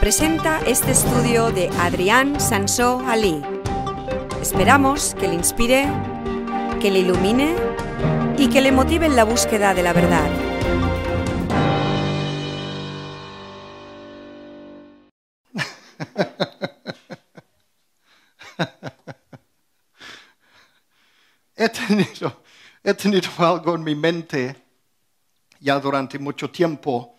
presenta este estudio de Adrián Sansó Ali. Esperamos que le inspire, que le ilumine y que le motive en la búsqueda de la verdad. he tenido algo en mi mente ya durante mucho tiempo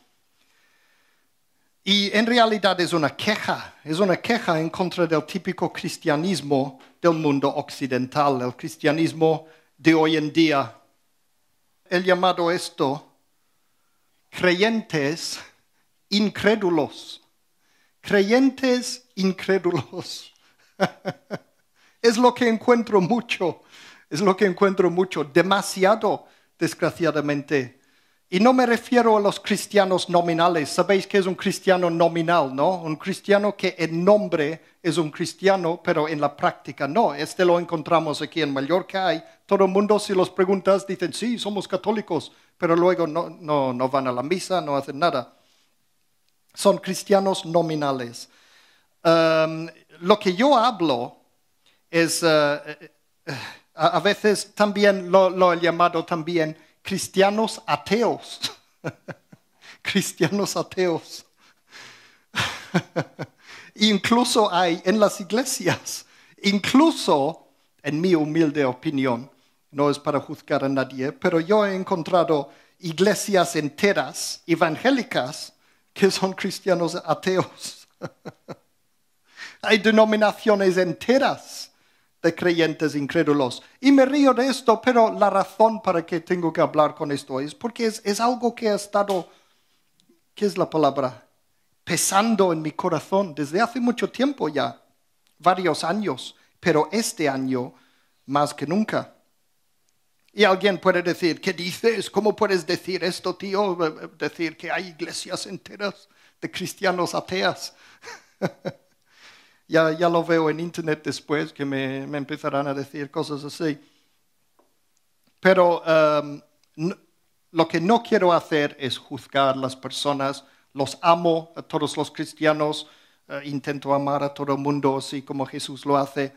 y en realidad es una queja, es una queja en contra del típico cristianismo del mundo occidental, el cristianismo de hoy en día. He llamado esto creyentes incrédulos, creyentes incrédulos. es lo que encuentro mucho, es lo que encuentro mucho, demasiado, desgraciadamente, y no me refiero a los cristianos nominales. Sabéis que es un cristiano nominal, ¿no? Un cristiano que en nombre es un cristiano, pero en la práctica no. Este lo encontramos aquí en Mallorca. Hay todo el mundo, si los preguntas, dicen, sí, somos católicos, pero luego no, no, van a la misa, no hacen nada. Son cristianos nominales. Em, lo que yo hablo es, eh, eh, eh, a veces también lo he llamado también cristianos ateos. cristianos ateos. incluso hay en las iglesias, incluso, en mi humilde opinión, no es para juzgar a nadie, pero yo he encontrado iglesias enteras evangélicas que son cristianos ateos. hay denominaciones enteras de creyentes incrédulos. Y me río de esto, pero la razón para que tengo que hablar con esto es porque es, algo que ha estado, ¿qué es la palabra? Pesando en mi corazón desde hace mucho tiempo ya, varios años, pero este año más que nunca. Y alguien puede decir, ¿qué dices? ¿Cómo puedes decir esto, tío? Eh, eh, decir que hay iglesias enteras de cristianos ateas. ya, lo veo en internet después que me, empezarán a decir cosas así. Pero um, lo que no quiero hacer es juzgar las personas. Los amo a todos los cristianos. Eh, intento amar a todo el mundo así como Jesús lo hace.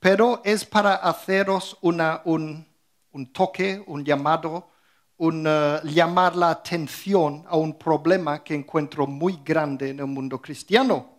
Pero es para haceros una, un, toque, un llamado, un, eh, llamar la atención a un problema que encuentro muy grande en el mundo cristiano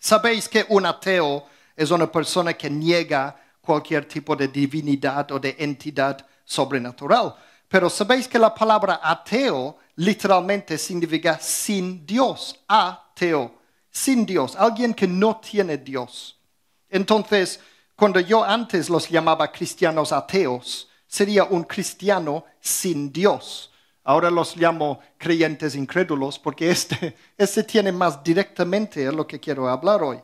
Sabéis que un ateo es una persona que niega cualquier tipo de divinidad o de entidad sobrenatural. Pero sabéis que la palabra ateo literalmente significa sin Dios, ateo, sin Dios, alguien que no tiene Dios. Entonces, cuando yo antes los llamaba cristianos ateos, sería un cristiano sin Dios Ahora los llamo creyentes incrédulos porque este, este tiene más directamente lo que quiero hablar hoy.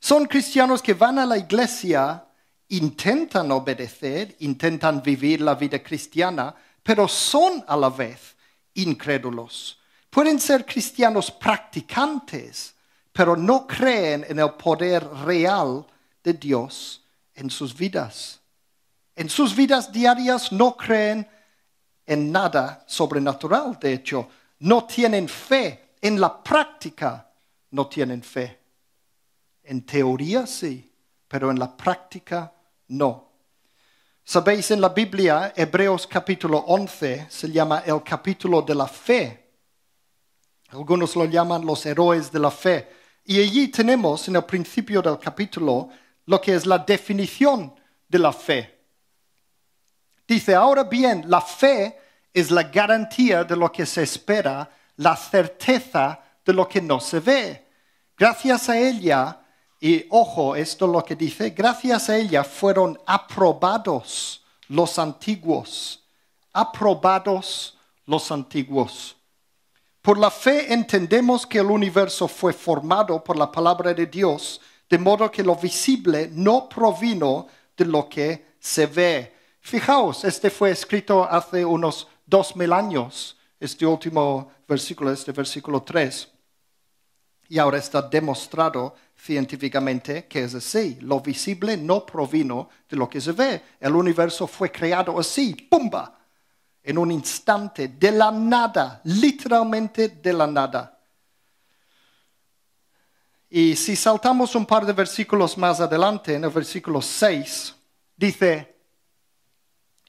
Son cristianos que van a la iglesia, intentan obedecer, intentan vivir la vida cristiana, pero son a la vez incrédulos. Pueden ser cristianos practicantes, pero no creen en el poder real de Dios en sus vidas. En sus vidas diarias no creen en nada sobrenatural, de hecho. No tienen fe. En la práctica no tienen fe. En teoría sí, pero en la práctica no. Sabéis, en la Biblia, Hebreos capítulo 11 se llama el capítulo de la fe. Algunos lo llaman los héroes de la fe. Y allí tenemos en el principio del capítulo lo que es la definición de la fe. Dice, ahora bien, la fe es la garantía de lo que se espera, la certeza de lo que no se ve. Gracias a ella, y ojo, esto es lo que dice, gracias a ella fueron aprobados los antiguos, aprobados los antiguos. Por la fe entendemos que el universo fue formado por la palabra de Dios, de modo que lo visible no provino de lo que se ve. Fijaos, este fue escrito hace unos dos mil años, este último versículo, este versículo 3. Y ahora está demostrado científicamente que es así. Lo visible no provino de lo que se ve. El universo fue creado así, ¡pumba! En un instante, de la nada, literalmente de la nada. Y si saltamos un par de versículos más adelante, en el versículo 6, dice,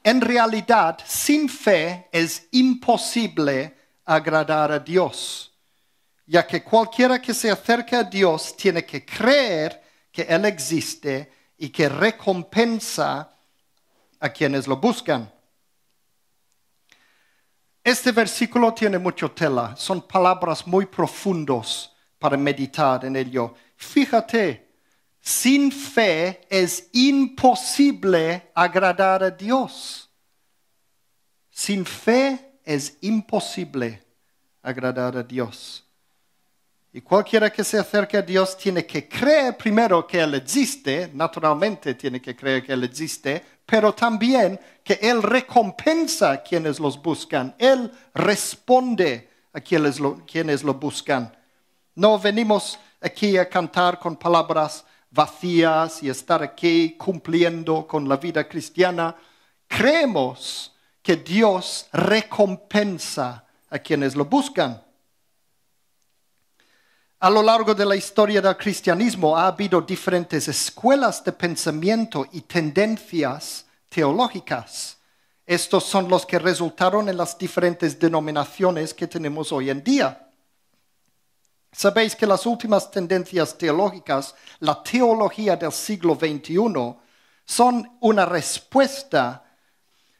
en realidad, sin fe es imposible agradar a Dios, ya que cualquiera que se acerque a Dios tiene que creer que Él existe y que recompensa a quienes lo buscan. Este versículo tiene mucho tela, son palabras muy profundos para meditar en ello. Fíjate sin fe es imposible agradar a Dios. Sin fe es imposible agradar a Dios. Y cualquiera que se acerque a Dios tiene que creer primero que Él existe, naturalmente tiene que creer que Él existe, pero también que Él recompensa a quienes los buscan, Él responde a quienes lo, buscan. No venimos aquí a cantar con palabras vacías y estar aquí cumpliendo con la vida cristiana, creemos que Dios recompensa a quienes lo buscan. A lo largo de la historia del cristianismo ha habido diferentes escuelas de pensamiento y tendencias teológicas. Estos son los que resultaron en las diferentes denominaciones que tenemos hoy en día. Sabéis que las últimas tendencias teológicas, la teología del siglo XXI, son una respuesta,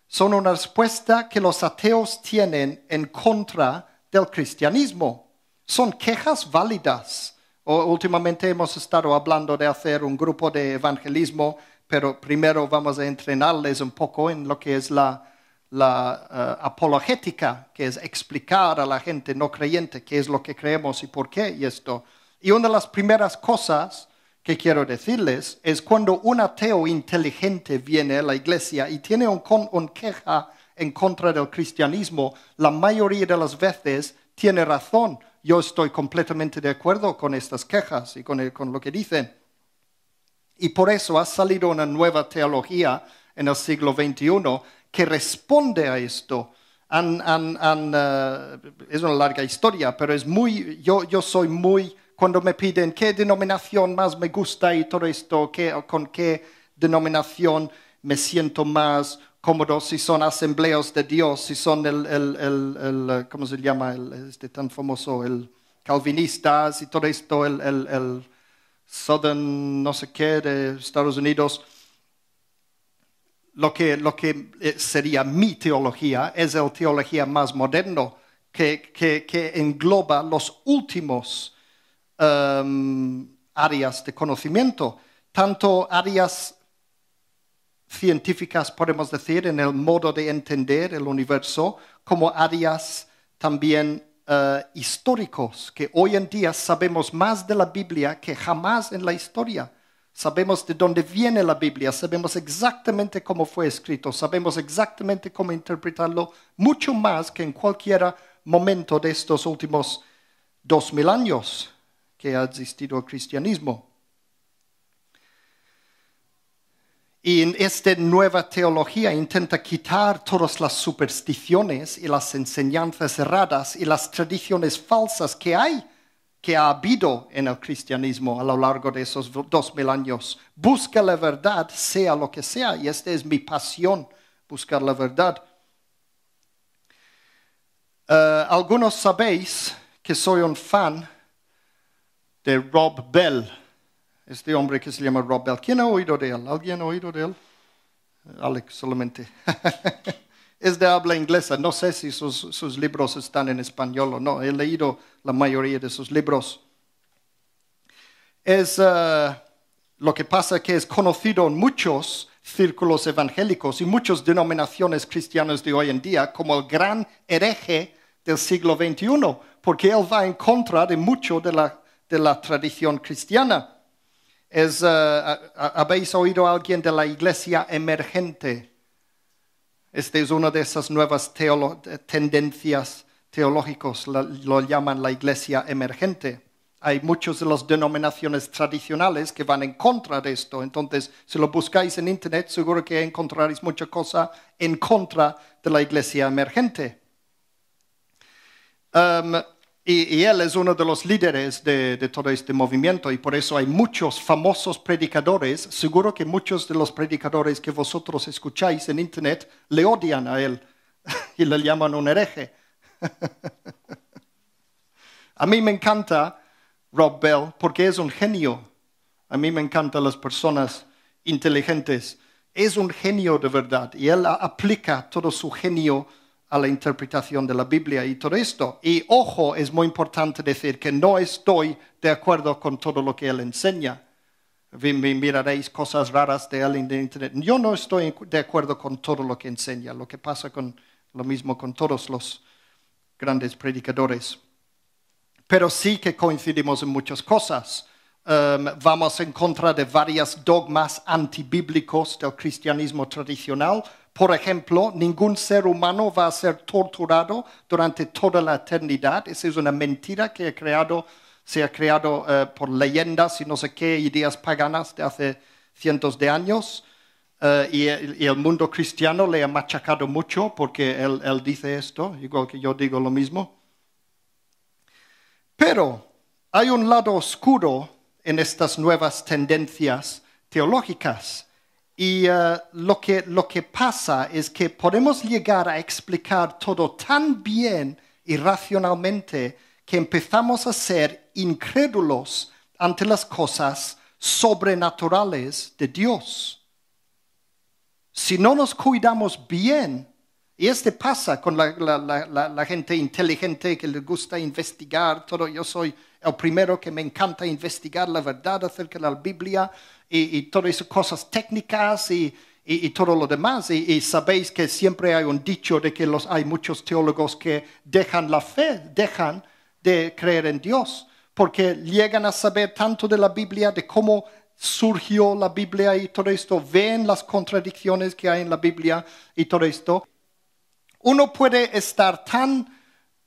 son una respuesta que los ateos tienen en contra del cristianismo. Son quejas válidas. últimamente hemos estado hablando de hacer un grupo de evangelismo, pero primero vamos a entrenarles un poco en lo que es la la eh, apologética, que es explicar a la gente no creyente qué es lo que creemos y por qué y esto. Y una de las primeras cosas que quiero decirles es cuando un ateo inteligente viene a la iglesia y tiene un, queja en contra del cristianismo, la mayoría de las veces tiene razón. Yo estoy completamente de acuerdo con estas quejas y con, con lo que dicen. Y por eso ha salido una nueva teología en el siglo XXI que responde a esto. Eh, es una larga historia, pero es muy, yo, soy muy, cuando me piden qué denominación más me gusta y todo esto, con qué denominación me siento más cómodo, si son asambleos de Dios, si son el, el, eh, ¿cómo se llama? este tan famoso, el calvinista, y todo esto, el, Southern, no sé qué, de Estados Unidos lo que, eh, sería mi teología, es la teología más moderna que, engloba los últimos em, áreas de conocimiento, tanto áreas científicas, podemos decir, en el modo de entender el universo, como áreas también eh, históricos, que hoy en día sabemos más de la Biblia que jamás en la historia Sabemos de dónde viene la Biblia, sabemos exactamente cómo fue escrito, sabemos exactamente cómo interpretarlo, mucho más que en cualquier momento de estos últimos dos mil años que ha existido el cristianismo. Y en esta nueva teología intenta quitar todas las supersticiones y las enseñanzas erradas y las tradiciones falsas que hay que ha habido en el cristianismo a lo largo de esos dos mil años. Busca la verdad, sea lo que sea, y esta es mi pasión, buscar la verdad. Eh, algunos sabéis que soy un fan de Rob Bell, este hombre que se llama Rob Bell. ¿Quién ha oído de él? ¿Alguien ha oído de él? Eh, Alex solamente. es de habla inglesa. No sé si sus, libros están en español o no. He leído la mayoría de sus libros. Es eh, lo que pasa que es conocido en muchos círculos evangélicos y muchas denominaciones cristianas de hoy en día como el gran hereje del siglo XXI, porque él va en contra de mucho de la, tradición cristiana. Eh, ¿Habéis oído a alguien de la iglesia emergente? Esta es una de esas nuevas tendencias teológicas, lo llaman la iglesia emergente. Hay muchas de las denominaciones tradicionales que van en contra de esto. Entonces, si lo buscáis en Internet, seguro que encontraréis mucha cosa en contra de la iglesia emergente. Um, y, él es uno de los líderes de, de, todo este movimiento y por eso hay muchos famosos predicadores. Seguro que muchos de los predicadores que vosotros escucháis en Internet le odian a él y le llaman un hereje. a mí me encanta Rob Bell porque es un genio. A mí me encantan las personas inteligentes. Es un genio de verdad y él aplica todo su genio a la interpretación de la Biblia y todo esto. Y ojo, es muy importante decir que no estoy de acuerdo con todo lo que él enseña. Miraréis cosas raras de él en Internet. Yo no estoy de acuerdo con todo lo que enseña, lo que pasa con lo mismo con todos los grandes predicadores. Pero sí que coincidimos en muchas cosas. Um, vamos en contra de varias dogmas antibíblicos del cristianismo tradicional, por ejemplo, ningún ser humano va a ser torturado durante toda la eternidad. Esa es una mentira que se ha creado eh, por leyendas y no sé qué, ideas paganas de hace cientos de años. Eh, y, el mundo cristiano le ha machacado mucho porque él, dice esto, igual que yo digo lo mismo. Pero hay un lado oscuro en estas nuevas tendencias teológicas. Y eh, lo que pasa es que podemos llegar a explicar todo tan bien y racionalmente que empezamos a ser incrédulos ante las cosas sobrenaturales de Dios. Si no nos cuidamos bien y este pasa con la, gente inteligente que le gusta investigar todo. Yo soy el primero que me encanta investigar la verdad acerca de la Biblia y, todas esas cosas técnicas y, y todo lo demás. Y, sabéis que siempre hay un dicho de que los, hay muchos teólogos que dejan la fe, dejan de creer en Dios, porque llegan a saber tanto de la Biblia, de cómo surgió la Biblia y todo esto, ven las contradicciones que hay en la Biblia y todo esto, uno puede estar tan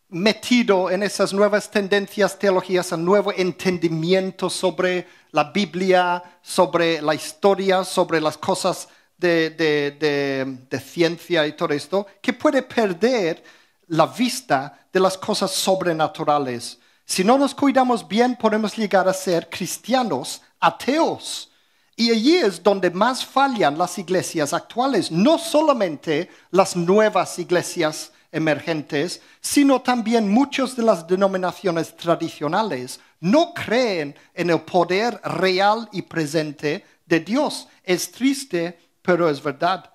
metido en esas nuevas tendencias, teologías, un nuevo entendimiento sobre la Biblia, sobre la historia, sobre las cosas de, de, ciencia y todo esto, que puede perder la vista de las cosas sobrenaturales. Si no nos cuidamos bien, podemos llegar a ser cristianos ateos y allí es donde más fallan las iglesias actuales, no solamente las nuevas iglesias emergentes, sino también muchas de las denominaciones tradicionales no creen en el poder real y presente de Dios. Es triste, pero es verdad.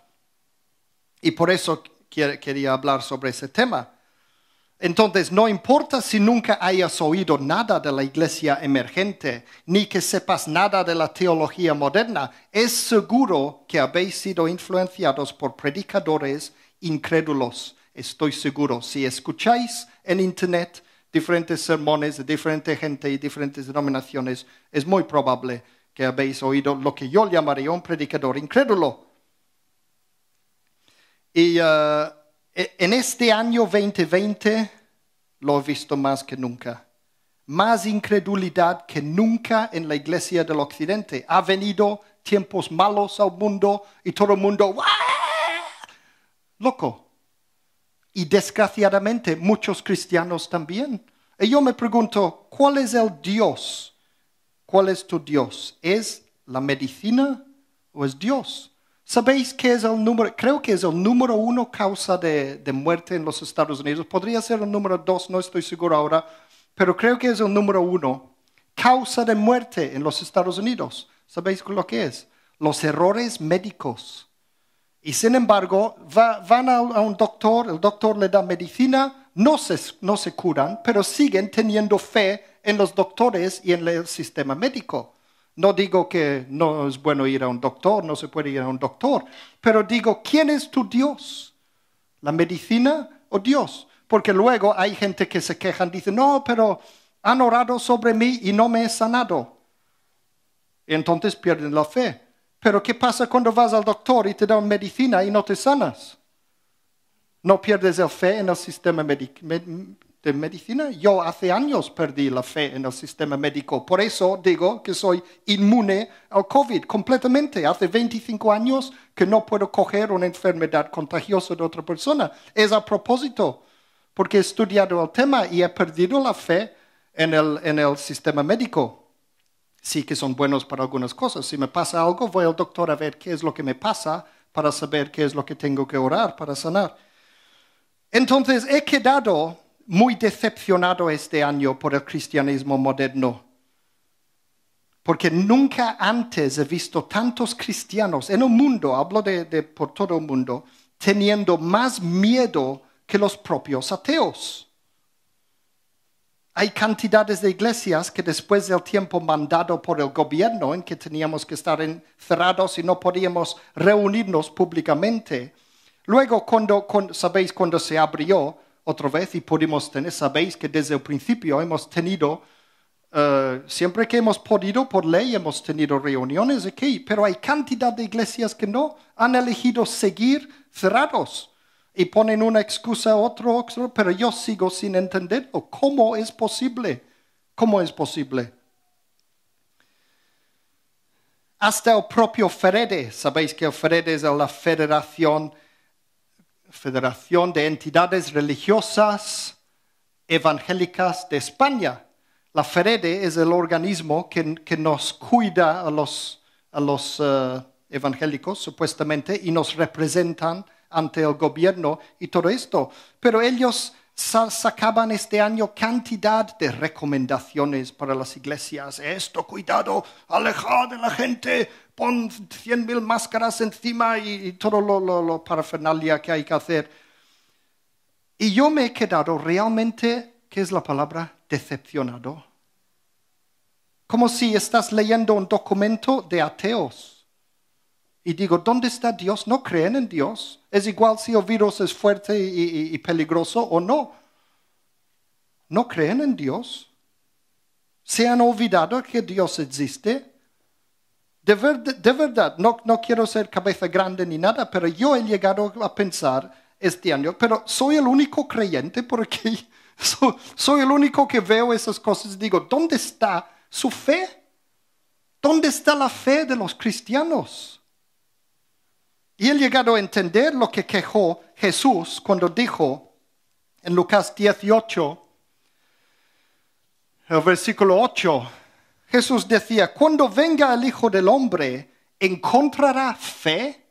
Y por eso quería hablar sobre ese tema. Entonces, no importa si nunca hayas oído nada de la iglesia emergente, ni que sepas nada de la teología moderna, es seguro que habéis sido influenciados por predicadores incrédulos. Estoy seguro, si escucháis en Internet diferentes sermones de diferente gente y diferentes denominaciones, es muy probable que habéis oído lo que yo llamaría un predicador incrédulo. Y eh, e, en este año 2020 lo he visto más que nunca. Más incredulidad que nunca en la iglesia del occidente. Ha venido tiempos malos al mundo y todo el mundo, loco. Y desgraciadamente muchos cristianos también. Y yo me pregunto, ¿cuál es el Dios? ¿Cuál es tu Dios? ¿Es la medicina o es Dios? ¿Sabéis qué es el número? Creo que es el número uno causa de, muerte en los Estados Unidos. Podría ser el número dos, no estoy seguro ahora, pero creo que es el número uno. Causa de muerte en los Estados Unidos. ¿Sabéis lo que es? Los errores médicos. Y sin embargo, van a, un doctor, el doctor le da medicina, no se, no se curan, pero siguen teniendo fe en los doctores y en el sistema médico. No digo que no es bueno ir a un doctor, no se puede ir a un doctor, pero digo, ¿quién es tu Dios? ¿La medicina o Dios? Porque luego hay gente que se quejan, dice, no, pero han orado sobre mí y no me he sanado. Entonces pierden la fe. Pero ¿qué pasa cuando vas al doctor y te dan medicina y no te sanas? No pierdes la fe en el sistema de medicina. Yo hace años perdí la fe en el sistema médico. Por eso digo que soy inmune al COVID completamente. Hace 25 años que no puedo coger una enfermedad contagiosa de otra persona. Es a propósito, porque he estudiado el tema y he perdido la fe en el, en el sistema médico. Sí que son buenos para algunas cosas. Si me pasa algo, voy al doctor a ver qué es lo que me pasa para saber qué es lo que tengo que orar para sanar. Entonces he quedado muy decepcionado este año por el cristianismo moderno, porque nunca antes he visto tantos cristianos en el mundo, hablo de, por todo el mundo, teniendo más miedo que los propios ateos. Hay cantidades de iglesias que después del tiempo mandado por el gobierno en que teníamos que estar encerrados y no podíamos reunirnos públicamente, luego sabéis cuando se abrió, otra vez y pudimos tener. Sabéis que desde el principio hemos tenido, eh, siempre que hemos podido, por ley, hemos tenido reuniones aquí, pero hay cantidad de iglesias que no han elegido seguir cerrados y ponen una excusa, a otro, pero yo sigo sin entenderlo. ¿Cómo es posible? ¿Cómo es posible? Hasta el propio Ferede, sabéis que el Ferede es la Federación Federación de Entidades Religiosas Evangélicas de España. La FEREDE es el organismo que, nos cuida a los, a los eh, evangélicos, supuestamente, y nos representan ante el gobierno y todo esto. Pero ellos sacaban este año cantidad de recomendaciones para las iglesias. Esto, cuidado, alejad de la gente, pon 100.000 máscaras encima y, todo lo, lo, parafernalia que hay que hacer. Y yo me he quedado realmente, ¿qué es la palabra? Decepcionado. Como si estás leyendo un documento de ateos. Y digo, ¿dónde está Dios? No creen en Dios. Es igual si el virus es fuerte y peligroso o no. No creen en Dios. Se han olvidado que Dios existe de, verdad, no, quiero ser cabeza grande ni nada, pero yo he llegado a pensar este año, pero soy el único creyente porque soy el único que veo esas cosas. Digo, ¿dónde está su fe? ¿Dónde está la fe de los cristianos? Y he llegado a entender lo que quejó Jesús cuando dijo en Lucas 18, el versículo 8, Jesús decía, cuando venga el Hijo del Hombre, ¿encontrará fe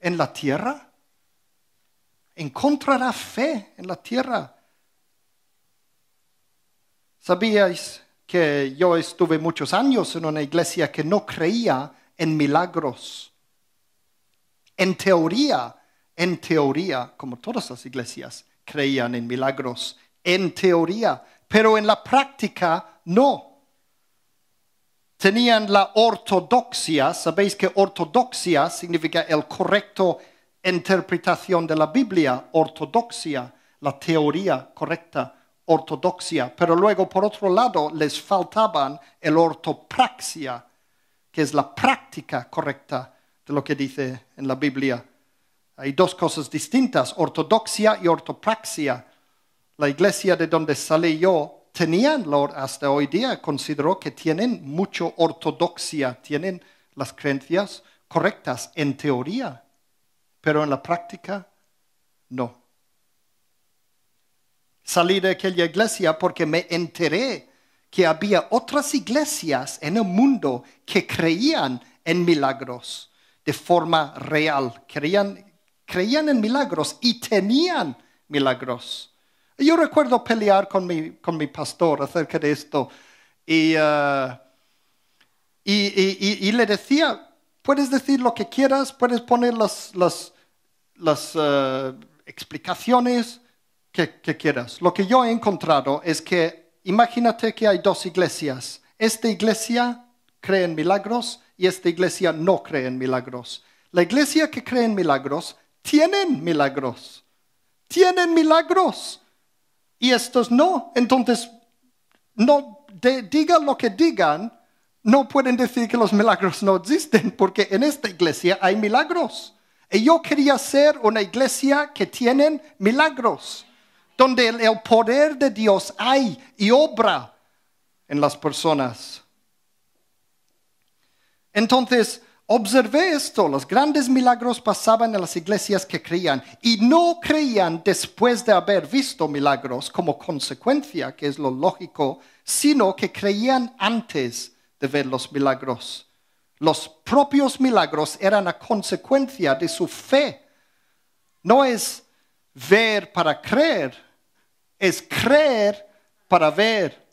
en la tierra? ¿Encontrará fe en la tierra? ¿Sabíais que yo estuve muchos años en una iglesia que no creía en milagros? En teoría, en teoría, como todas las iglesias creían en milagros, en teoría, pero en la práctica no. Tenían la ortodoxia, sabéis que ortodoxia significa el correcto interpretación de la Biblia, ortodoxia, la teoría correcta, ortodoxia. Pero luego, por otro lado, les faltaban el ortopraxia, que es la práctica correcta de lo que dice en la Biblia. Hay dos cosas distintas, ortodoxia y ortopraxia. La iglesia de donde salí yo tenían hasta hoy día, consideró que tienen mucha ortodoxia, tienen las creencias correctas en teoría, pero en la práctica no. Salí de aquella iglesia porque me enteré que había otras iglesias en el mundo que creían en milagros de forma real, creían en milagros y tenían milagros yo recuerdo pelear con mi, pastor acerca de esto ah, y, y, le decía, puedes decir lo que quieras, puedes poner las, ah, explicaciones que, que quieras. Lo que yo he encontrado es que imagínate que hay dos iglesias. Esta iglesia cree en milagros y esta iglesia no cree en milagros. La iglesia que cree en milagros tienen milagros. Tienen milagros y estos no. Entonces, no de, lo que digan, no pueden decir que los milagros no existen, porque en esta iglesia hay milagros. Y yo quería ser una iglesia que tienen milagros, donde el poder de Dios hay y obra en las personas. Entonces, Observé esto, los grandes milagros pasaban en las iglesias que creían y no creían después de haber visto milagros como consecuencia, que es lo lógico, sino que creían antes de ver los milagros. Los propios milagros eran a consecuencia de su fe. No es ver para creer, es creer para ver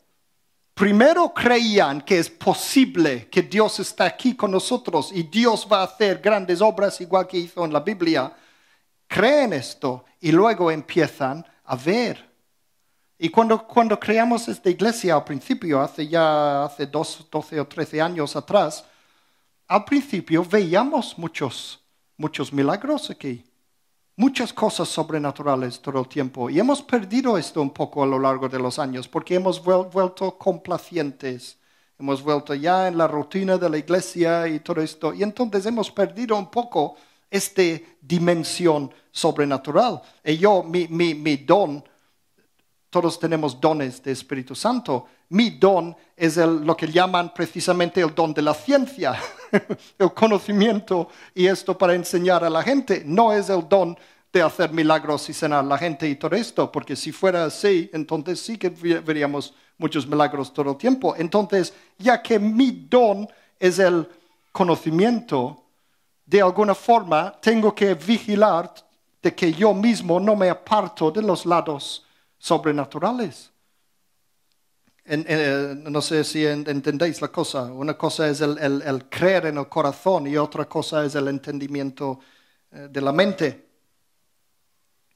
primero creían que es posible que Dios está aquí con nosotros y Dios va a hacer grandes obras igual que hizo en la Biblia, creen esto y luego empiezan a ver. Y cuando, creamos esta iglesia al principio, hace ya hace dos, 12 o 13 años atrás, al principio veíamos muchos, muchos milagros aquí muchas cosas sobrenaturales todo el tiempo. Y hemos perdido esto un poco a lo largo de los años porque hemos vuelto complacientes. Hemos vuelto ya en la rutina de la iglesia y todo esto. Y entonces hemos perdido un poco esta dimensión sobrenatural. Y yo, mi, mi don, todos tenemos dones de Espíritu Santo mi don es lo que llaman precisamente el don de la ciencia, el conocimiento y esto para enseñar a la gente. No es el don de hacer milagros y sanar a la gente y todo esto, porque si fuera así, entonces sí que veríamos muchos milagros todo el tiempo. Entonces, ya que mi don es el conocimiento, de alguna forma tengo que vigilar de que yo mismo no me aparto de los lados sobrenaturales. Eh, no sé si entendéis la cosa. Una cosa es el, el, creer en el corazón y otra cosa es el entendimiento eh, de la mente.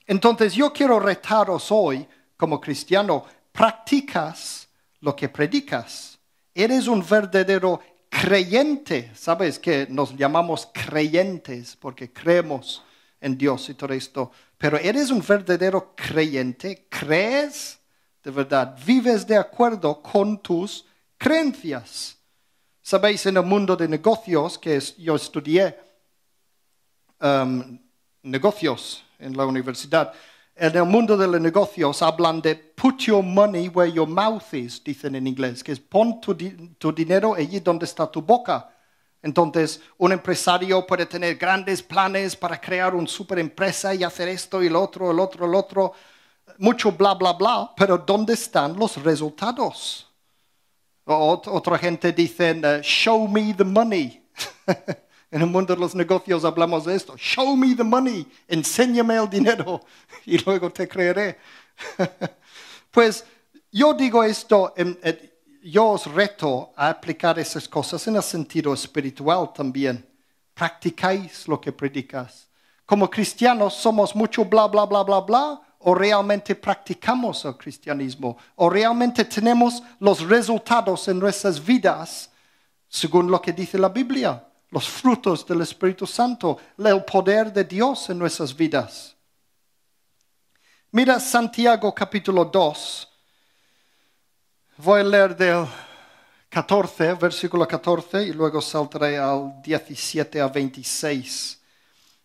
Entonces yo quiero retaros hoy como cristiano, practicas lo que predicas. Eres un verdadero creyente. Sabes que nos llamamos creyentes porque creemos en Dios y todo esto. Pero eres un verdadero creyente. ¿Crees? de verdad, vives de acuerdo con tus creencias. Sabéis, en el mundo de negocios, que yo estudié um, negocios en la universidad, en el mundo de los negocios hablan de put your money where your mouth is, dicen en inglés, que es pon tu, tu dinero allí donde está tu boca. Entonces, un empresario puede tener grandes planes para crear una superempresa y hacer esto y lo otro, el otro, el otro mucho bla, bla, bla, pero ¿dónde están los resultados? otra gente dice, eh, show me the money. en el mundo de los negocios hablamos de esto. Show me the money, enséñame el dinero y luego te creeré. pues yo digo esto, yo os reto a aplicar esas cosas en el sentido espiritual también. Practicáis lo que predicas. Como cristianos somos mucho bla, bla, bla, bla, bla, o realmente practicamos el cristianismo, o realmente tenemos los resultados en nuestras vidas, según lo que dice la Biblia, los frutos del Espíritu Santo, el poder de Dios en nuestras vidas. Mira Santiago capítulo 2. Voy a leer del 14, versículo 14, y luego saltaré al 17 a 26.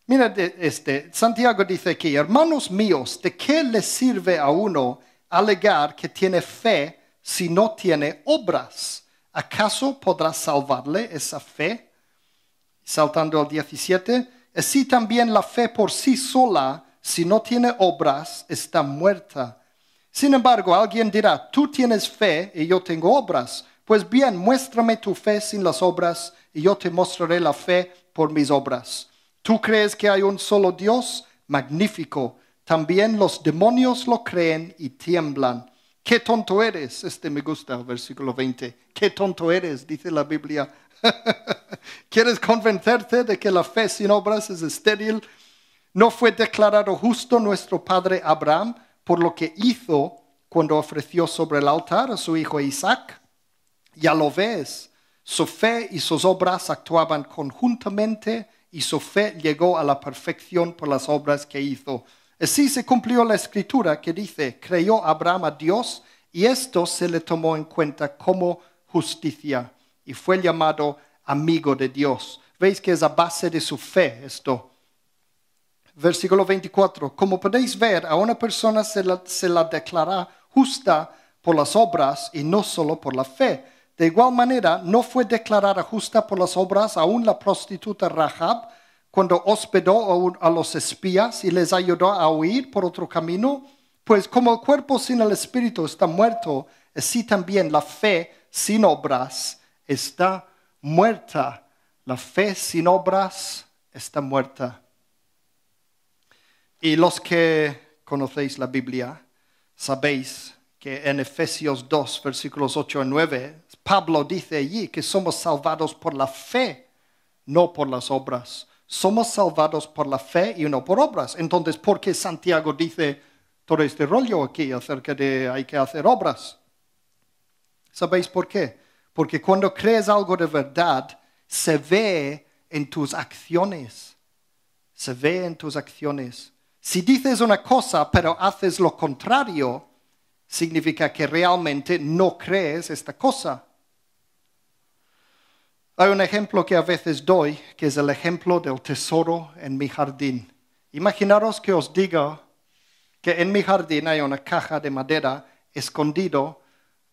Mira, este, Santiago dice aquí, hermanos míos, ¿de qué le sirve a uno alegar que tiene fe si no tiene obras? ¿Acaso podrá salvarle esa fe? Saltando al 17, así también la fe por sí sola, si no tiene obras, está muerta. Sin embargo, alguien dirá, tú tienes fe y yo tengo obras. Pues bien, muéstrame tu fe sin las obras y yo te mostraré la fe por mis obras. Tú crees que hay un solo Dios, magnífico. También los demonios lo creen y tiemblan. Qué tonto eres, este me gusta, versículo 20. Qué tonto eres, dice la Biblia. ¿Quieres convencerte de que la fe sin obras es estéril? ¿No fue declarado justo nuestro padre Abraham por lo que hizo cuando ofreció sobre el altar a su hijo Isaac? Ya lo ves, su fe y sus obras actuaban conjuntamente y su fe llegó a la perfección por las obras que hizo. Así se cumplió la escritura que dice, creyó Abraham a Dios y esto se le tomó en cuenta como justicia y fue llamado amigo de Dios. Veis que es a base de su fe esto. Versículo 24, como podéis ver, a una persona se la, se declara justa por las obras y no solo por la fe de igual manera, no fue declarada justa por las obras aún la prostituta Rahab cuando hospedó a los espías y les ayudó a huir por otro camino, pues como el cuerpo sin el espíritu está muerto, así también la fe sin obras está muerta. La fe sin obras está muerta. Y los que conocéis la Biblia, sabéis que en Efesios 2, versículos 8 y 9, Pablo dice allí que somos salvados por la fe, no por las obras. Somos salvados por la fe y no por obras. Entonces, ¿por qué Santiago dice todo este rollo aquí acerca de hay que hacer obras? ¿Sabéis por qué? Porque cuando crees algo de verdad, se ve en tus acciones. Se ve en tus acciones. Si dices una cosa pero haces lo contrario, significa que realmente no crees esta cosa. Hay un ejemplo que a veces doy, que es el ejemplo del tesoro en mi jardín. Imaginaros que os diga que en mi jardín hay una caja de madera escondido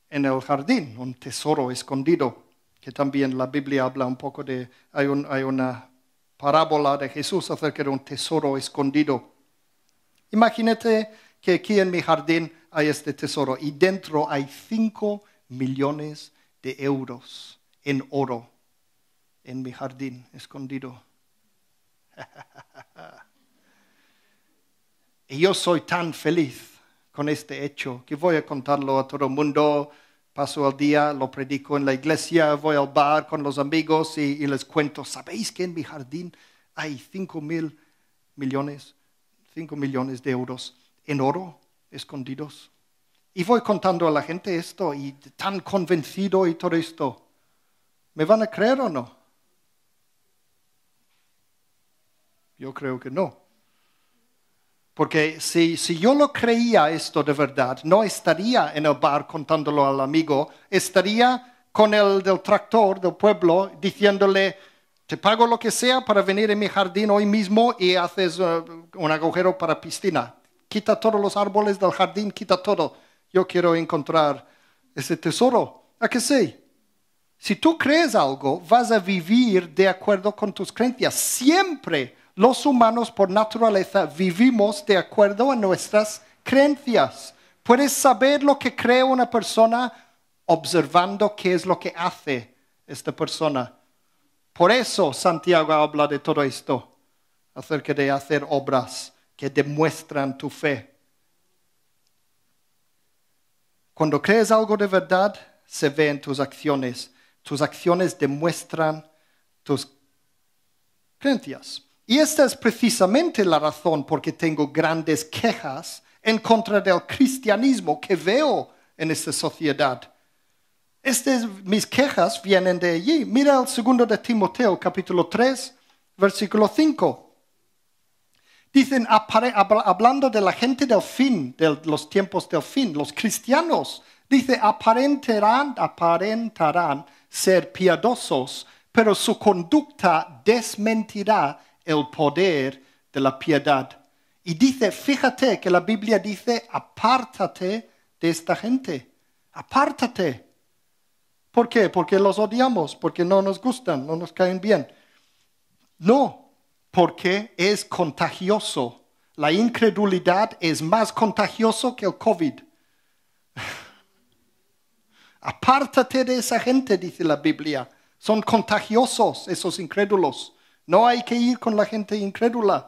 en el jardín, un tesoro escondido, que también la Biblia habla un poco de, hay, una parábola de Jesús acerca de un tesoro escondido. Imagínate que aquí en mi jardín hay este tesoro y dentro hay 5 millones de euros en oro en mi jardín escondido. y yo soy tan feliz con este hecho que voy a contarlo a todo el mundo. Paso el día, lo predico en la iglesia, voy al bar con los amigos y, les cuento, ¿sabéis que en mi jardín hay 5 mil millones, 5 millones de euros en oro escondidos? Y voy contando a la gente esto y tan convencido y todo esto. ¿Me van a creer o no? Yo creo que no. Porque si, si, yo lo creía esto de verdad, no estaría en el bar contándolo al amigo, estaría con el del tractor del pueblo diciéndole, te pago lo que sea para venir en mi jardín hoy mismo y haces eh, un agujero para piscina. Quita todos los árboles del jardín, quita todo. Yo quiero encontrar ese tesoro. ¿A qué sí? Si tú crees algo, vas a vivir de acuerdo con tus creencias. Siempre los humanos por naturaleza vivimos de acuerdo a nuestras creencias. Puedes saber lo que cree una persona observando qué es lo que hace esta persona. Por eso Santiago habla de todo esto, acerca de hacer obras que demuestran tu fe. Cuando crees algo de verdad, se ve en tus acciones. Tus acciones demuestran tus creencias. Y esta es precisamente la razón por que tengo grandes quejas en contra del cristianismo que veo en esta sociedad. Este mis quejas vienen de allí. Mira el segundo de Timoteo, capítulo 3, versículo 5. Dicen, hablando de la gente del fin, de los tiempos del fin, los cristianos, dice, aparentarán ser piadosos, pero su conducta desmentirá el poder de la piedad. Y dice, fíjate que la Biblia dice, apártate de esta gente, apártate. ¿Por qué? Porque los odiamos, porque no nos gustan, no nos caen bien. No, porque es contagioso. La incredulidad es más contagioso que el COVID. Apártate de esa gente, dice la Biblia. Son contagiosos esos incrédulos. No hay que ir con la gente incrédula.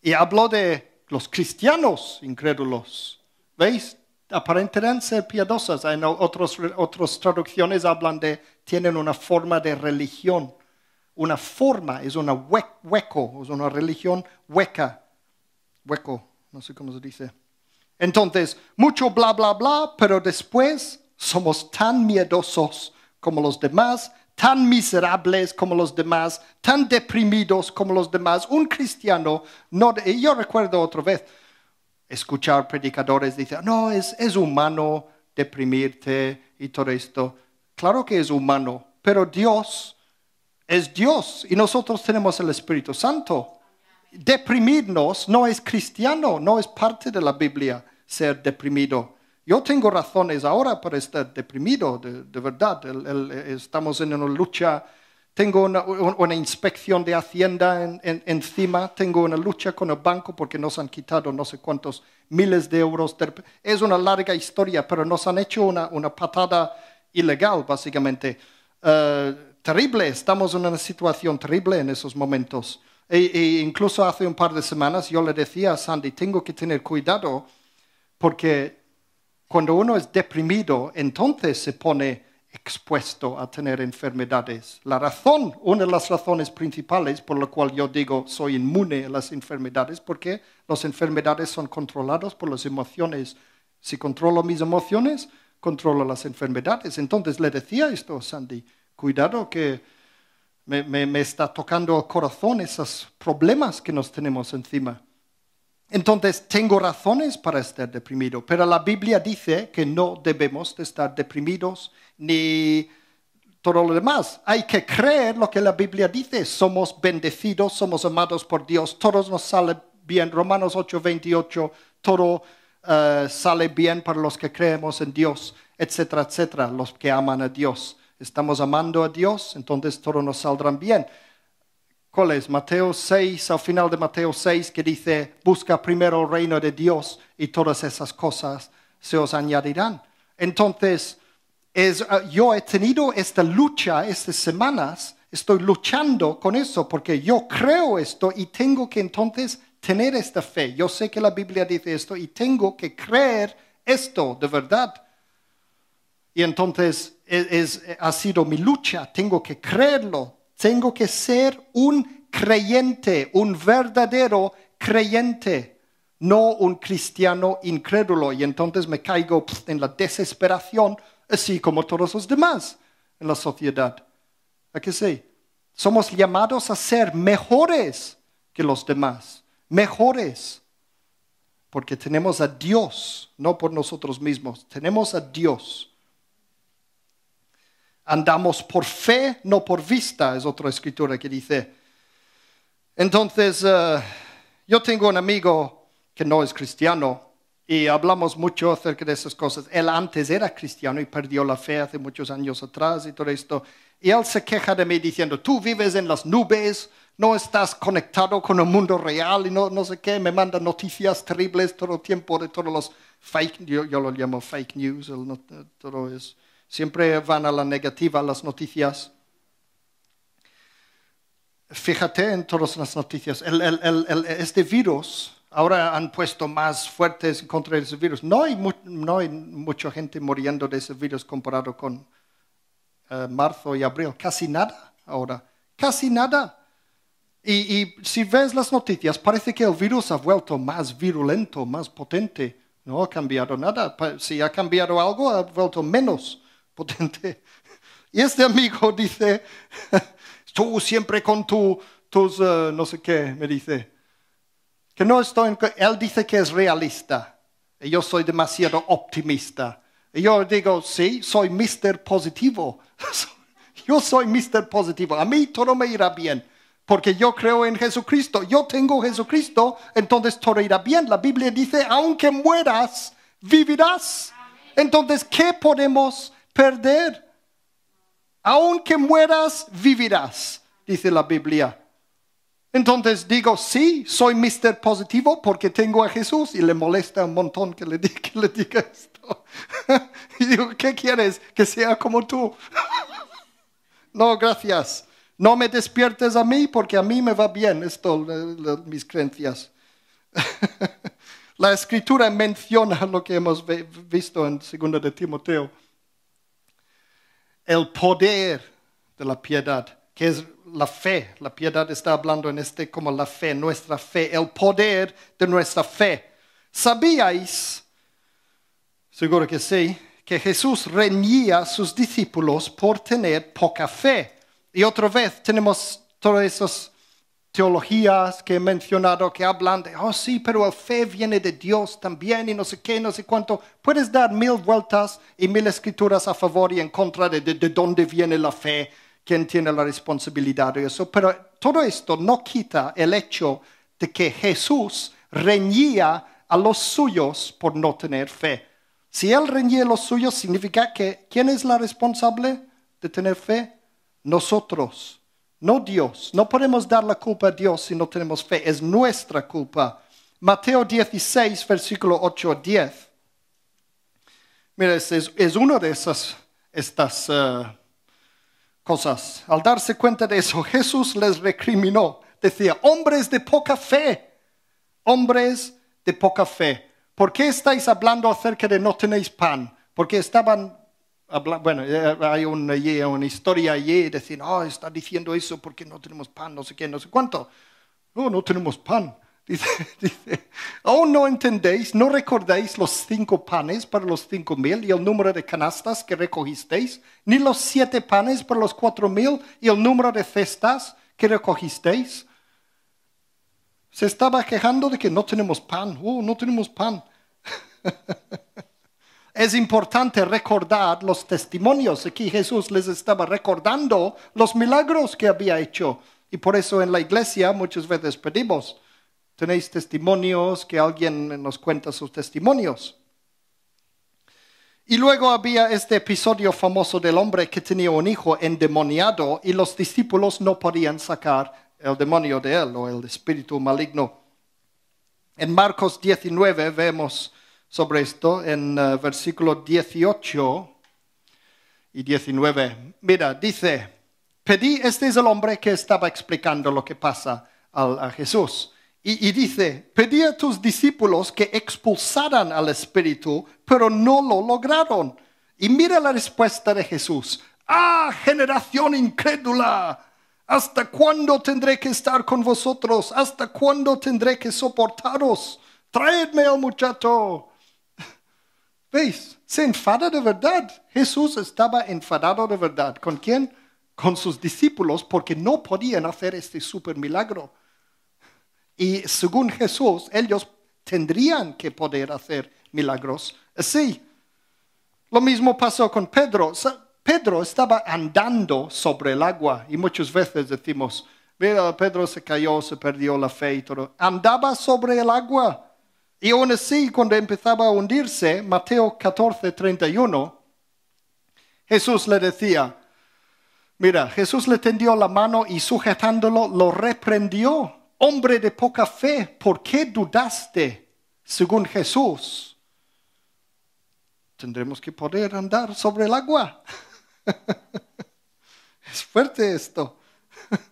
Y habló de los cristianos incrédulos. ¿Veis? Aparentemente ser piadosas. En otras traducciones hablan de, tienen una forma de religión. Una forma es una hueco, es una religión hueca. Hueco, no sé cómo se dice. Entonces, mucho bla, bla, bla, pero después somos tan miedosos como los demás tan miserables como los demás, tan deprimidos como los demás. Un cristiano, no, yo recuerdo otra vez escuchar predicadores decir, no, es, es humano deprimirte y todo esto. Claro que es humano, pero Dios es Dios y nosotros tenemos el Espíritu Santo. Deprimirnos no es cristiano, no es parte de la Biblia ser deprimido. Yo tengo razones ahora para estar deprimido, de, verdad. estamos en una lucha, tengo una, inspección de Hacienda encima, tengo una lucha con el banco porque nos han quitado no sé cuántos miles de euros. es una larga historia, pero nos han hecho una, patada ilegal, básicamente. Eh, terrible, estamos en una situación terrible en esos momentos. E, e, incluso hace un par de semanas yo le decía a Sandy, tengo que tener cuidado porque cuando uno es deprimido, entonces se pone expuesto a tener enfermedades. La razón, una de las razones principales por la cual yo digo soy inmune a las enfermedades, porque las enfermedades son controladas por las emociones. Si controlo mis emociones, controlo las enfermedades. Entonces le decía esto a Sandy, cuidado que me, me, me está tocando el corazón esos problemas que nos tenemos encima. Entonces, tengo razones para estar deprimido, pero la Biblia dice que no debemos estar deprimidos ni todo lo demás. Hay que creer lo que la Biblia dice. Somos bendecidos, somos amados por Dios, todos nos sale bien. Romanos 8:28, todo eh, sale bien para los que creemos en Dios, etcétera, etcétera, los que aman a Dios. Estamos amando a Dios, entonces todo nos saldrá bien. ¿Cuál es? Mateo 6, al final de Mateo 6, que dice, busca primero el reino de Dios y todas esas cosas se os añadirán. Entonces, es, ah, yo he tenido esta lucha estas semanas, estoy luchando con eso porque yo creo esto y tengo que entonces tener esta fe. Yo sé que la Biblia dice esto y tengo que creer esto de verdad. Y entonces e, ha sido mi lucha, tengo que creerlo tengo que ser un creyente, un verdadero creyente, no un cristiano incrédulo. Y entonces me caigo en la desesperación, así como todos los demás en la sociedad. ¿A qué sé? Somos llamados a ser mejores que los demás, mejores, porque tenemos a Dios, no por nosotros mismos, tenemos a Dios. Andamos por fe, no por vista, es otra escritura que dice. Entonces, eh, yo tengo un amigo que no es cristiano y hablamos mucho acerca de esas cosas. Él antes era cristiano y perdió la fe hace muchos años atrás y todo esto. Y él se queja de mí diciendo, tú vives en las nubes, no estás conectado con el mundo real y no, sé qué, me manda noticias terribles todo el tiempo de todos los fake, yo, yo lo llamo fake news, todo eso. Siempre van a la negativa las noticias. Fíjate en todas las noticias. este virus, ahora han puesto más fuertes contra ese virus. No hay, mucha gente muriendo de ese virus comparado con eh, marzo y abril. Casi nada ahora. Casi nada. Y, y, si ves las noticias, parece que el virus ha vuelto más virulento, más potente. No ha cambiado nada. Si ha cambiado algo, ha vuelto menos potente. Y este amigo dice, tú siempre con tus, eh, no sé qué, me dice, que no estoy, él dice que es realista, y yo soy demasiado optimista. yo digo, sí, soy mister Positivo. yo soy mister Positivo. A mí todo me irá bien. Porque yo creo en Jesucristo. Yo tengo Jesucristo, entonces todo irá bien. La Biblia dice, aunque mueras, vivirás. Entonces, ¿qué podemos perder. Aunque mueras, vivirás, dice la Biblia. Entonces digo, sí, soy mister positivo porque tengo a Jesús y le molesta un montón que le, diga, que le diga esto. y digo, ¿qué quieres? Que sea como tú. no, gracias. No me despiertes a mí porque a mí me va bien esto, mis creencias. la escritura menciona lo que hemos visto en 2 de Timoteo el poder de la piedad, que es la fe. La piedad está hablando en este como la fe, nuestra fe, el poder de nuestra fe. ¿Sabíais? Seguro que sí, que Jesús reñía a sus discípulos por tener poca fe. Y otra vez tenemos todos esos teologías que he mencionado que hablan de, oh sí, pero la fe viene de Dios también y no sé qué, no sé cuánto. Puedes dar mil vueltas y mil escrituras a favor y en contra de, de, dónde viene la fe, quién tiene la responsabilidad de eso. Pero todo esto no quita el hecho de que Jesús reñía a los suyos por no tener fe. Si Él reñía a los suyos, significa que ¿quién es la responsable de tener fe? Nosotros no Dios. No podemos dar la culpa a Dios si no tenemos fe, es nuestra culpa. Mateo 16, versículo 8 a 10. Mira, es, una de esas estas, eh, cosas. Al darse cuenta de eso, Jesús les recriminó. Decía, hombres de poca fe, hombres de poca fe. ¿Por qué estáis hablando acerca de no tenéis pan? Porque estaban bueno, eh, eh, hay una, una historia allí, decir, oh, está diciendo eso porque no tenemos pan, no sé qué, no sé cuánto. No, no tenemos pan. Dice, dice, aún no entendéis, no recordáis los cinco panes para los cinco mil y el número de canastas que recogisteis, ni los siete panes para los cuatro mil y el número de cestas que recogisteis. Se estaba quejando de que no tenemos pan, oh, no tenemos pan. es importante recordar los testimonios. Aquí Jesús les estaba recordando los milagros que había hecho. Y por eso en la iglesia muchas veces pedimos, tenéis testimonios, que alguien nos cuenta sus testimonios. Y luego había este episodio famoso del hombre que tenía un hijo endemoniado y los discípulos no podían sacar el demonio de él o el espíritu maligno. En Marcos 19 vemos sobre esto en versículos eh, versículo 18 y 19. Mira, dice, pedí, este es el hombre que estaba explicando lo que pasa a Jesús. Y, y, dice, pedí a tus discípulos que expulsaran al espíritu, pero no lo lograron. Y mira la respuesta de Jesús. Ah, generación incrédula, ¿hasta cuándo tendré que estar con vosotros? ¿Hasta cuándo tendré que soportaros? Traedme al muchacho. ¿Veis? Se enfada de verdad. Jesús estaba enfadado de verdad. ¿Con quién? Con sus discípulos porque no podían hacer este super milagro. Y según Jesús, ellos tendrían que poder hacer milagros así. Lo mismo pasó con Pedro. Pedro estaba andando sobre el agua y muchas veces decimos, mira, Pedro se cayó, se perdió la fe y todo. Andaba sobre el agua. Y aún así, cuando empezaba a hundirse, Mateo 14, 31, Jesús le decía, mira, Jesús le tendió la mano y sujetándolo lo reprendió. Hombre de poca fe, ¿por qué dudaste? Según Jesús, tendremos que poder andar sobre el agua. es fuerte esto.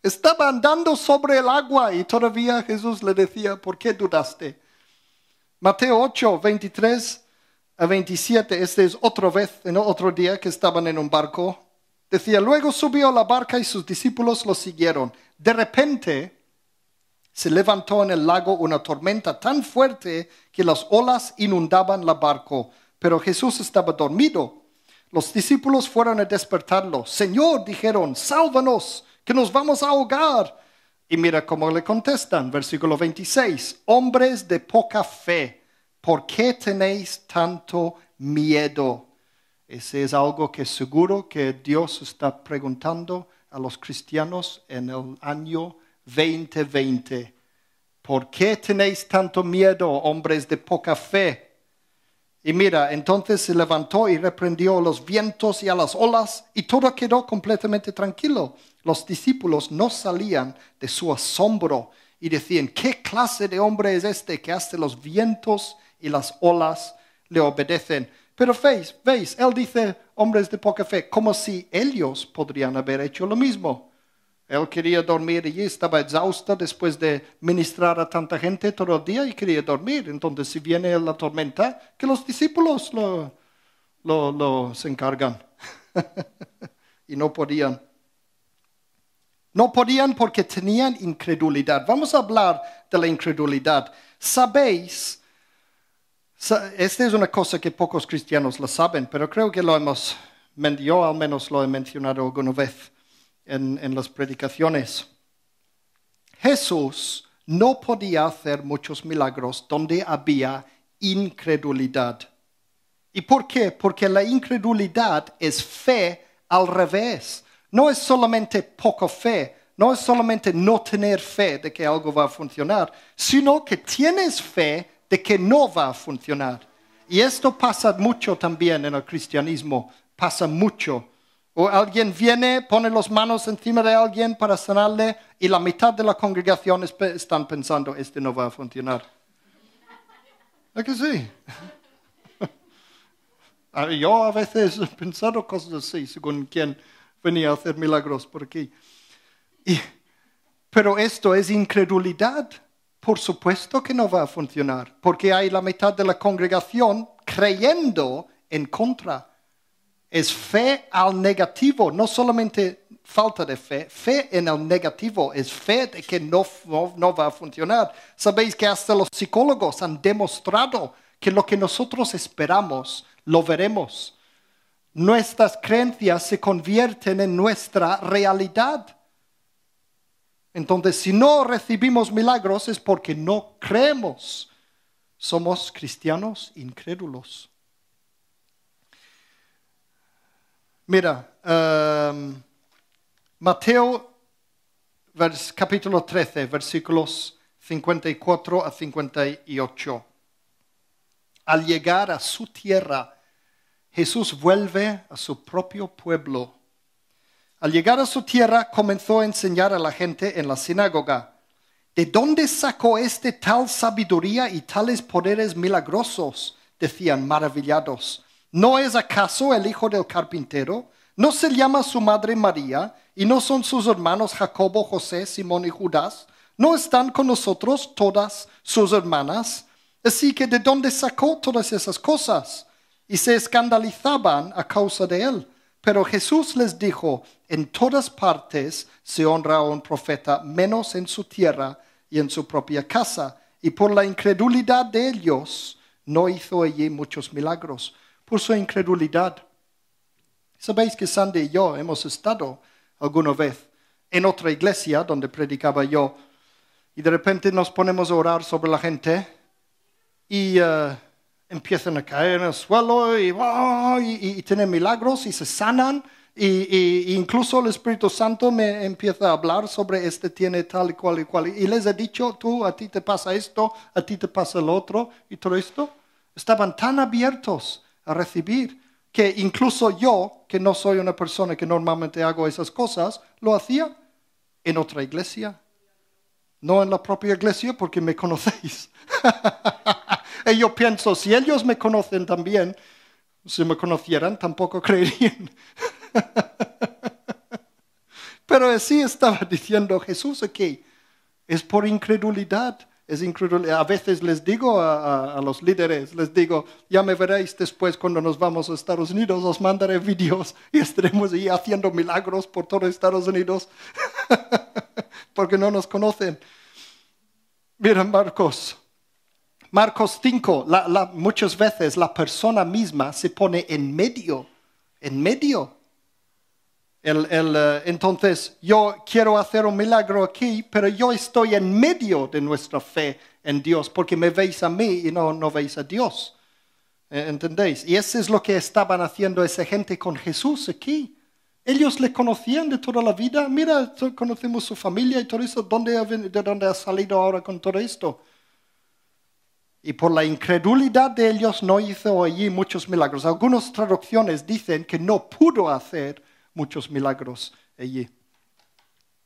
Estaba andando sobre el agua y todavía Jesús le decía, ¿por qué dudaste? Mateo 8, 23 a 27, este es otra vez, en otro día que estaban en un barco. Decía, luego subió la barca y sus discípulos lo siguieron. De repente se levantó en el lago una tormenta tan fuerte que las olas inundaban la barco, pero Jesús estaba dormido. Los discípulos fueron a despertarlo. Señor, dijeron, sálvanos, que nos vamos a ahogar. Y mira cómo le contestan, versículo 26, hombres de poca fe, ¿por qué tenéis tanto miedo? Ese es algo que seguro que Dios está preguntando a los cristianos en el año 2020. ¿Por qué tenéis tanto miedo, hombres de poca fe? Y mira, entonces se levantó y reprendió los vientos y a las olas, y todo quedó completamente tranquilo. Los discípulos no salían de su asombro y decían, ¿qué clase de hombre es este que hace los vientos y las olas le obedecen? Pero veis, veis, él dice, hombres de poca fe, como si ellos podrían haber hecho lo mismo. Él quería dormir allí, estaba exhausta después de ministrar a tanta gente todo el día y quería dormir. Entonces, si viene la tormenta, que los discípulos lo, lo, lo se encargan. y no podían. No podían porque tenían incredulidad. Vamos a hablar de la incredulidad. Sabéis, esta es una cosa que pocos cristianos la saben, pero creo que lo hemos, yo al menos lo he mencionado alguna vez en, las predicaciones. Jesús no podía hacer muchos milagros donde había incredulidad. ¿Y por qué? Porque la incredulidad es fe al revés. No es solamente poca fe, no es solamente no tener fe de que algo va a funcionar, sino que tienes fe de que no va a funcionar. Y esto pasa mucho también en el cristianismo, pasa mucho o alguien viene, pone las manos encima de alguien para sanarle y la mitad de la congregación están pensando, este no va a funcionar. ¿A que sí? Ah, yo a veces he pensado cosas así, según quien venía a hacer milagros por aquí. pero esto es incredulidad. Por supuesto que no va a funcionar, porque hay la mitad de la congregación creyendo en contra es fe al negativo, no solamente falta de fe, fe en el negativo, es fe de que no, va a funcionar. Sabéis que hasta los psicólogos han demostrado que lo que nosotros esperamos, lo veremos. Nuestras creencias se convierten en nuestra realidad. Entonces, si no recibimos milagros es porque no creemos. Somos cristianos incrédulos. Mira, ehm, Mateo capítulo 13, versículos 54 a 58. Al llegar a su tierra, Jesús vuelve a su propio pueblo. Al llegar a su tierra, comenzó a enseñar a la gente en la sinagoga. ¿De dónde sacó este tal sabiduría y tales poderes milagrosos? decían maravillados. ¿No es acaso el hijo del carpintero? ¿No se llama su madre María? ¿Y no son sus hermanos Jacobo, José, Simón y Judas? ¿No están con nosotros todas sus hermanas? Así que de dónde sacó todas esas cosas? Y se escandalizaban a causa de él. Pero Jesús les dijo, en todas partes se honra a un profeta, menos en su tierra y en su propia casa. Y por la incredulidad de ellos no hizo allí muchos milagros por su incredulidad. Sabéis que Sandy y yo hemos estado alguna vez en otra iglesia donde predicaba yo y de repente nos ponemos a orar sobre la gente y eh, empiezan a caer en el suelo y, ¡oh! y, tienen milagros y se sanan. Y, incluso el Espíritu Santo me empieza a hablar sobre este tiene tal y cual y cual. Y les he dicho, tú, a ti te pasa esto, a ti te pasa el otro y todo esto. Estaban tan abiertos a recibir, que incluso yo, que no soy una persona que normalmente hago esas cosas, lo hacía en otra iglesia, no en la propia iglesia porque me conocéis. y yo pienso, si ellos me conocen también, si me conocieran tampoco creerían. Pero así estaba diciendo Jesús aquí, es por incredulidad es increíble. A veces les digo a, los líderes, les digo, ya me veréis después cuando nos vamos a Estados Unidos, os mandaré vídeos y estaremos ahí haciendo milagros por todo Estados Unidos, porque no nos conocen. Miren Marcos, Marcos 5, muchas veces la persona misma se pone en medio, en medio eh, entonces, yo quiero hacer un milagro aquí, pero yo estoy en medio de nuestra fe en Dios, porque me veis a mí y no, no veis a Dios. Eh, ¿Entendéis? Y eso es lo que estaban haciendo esa gente con Jesús aquí. Ellos le conocían de toda la vida. Mira, conocemos su familia y todo eso. ¿Dónde ¿De dónde ha salido ahora con todo esto? Y por la incredulidad de ellos no hizo allí muchos milagros. Algunas traducciones dicen que no pudo hacer muchos milagros allí.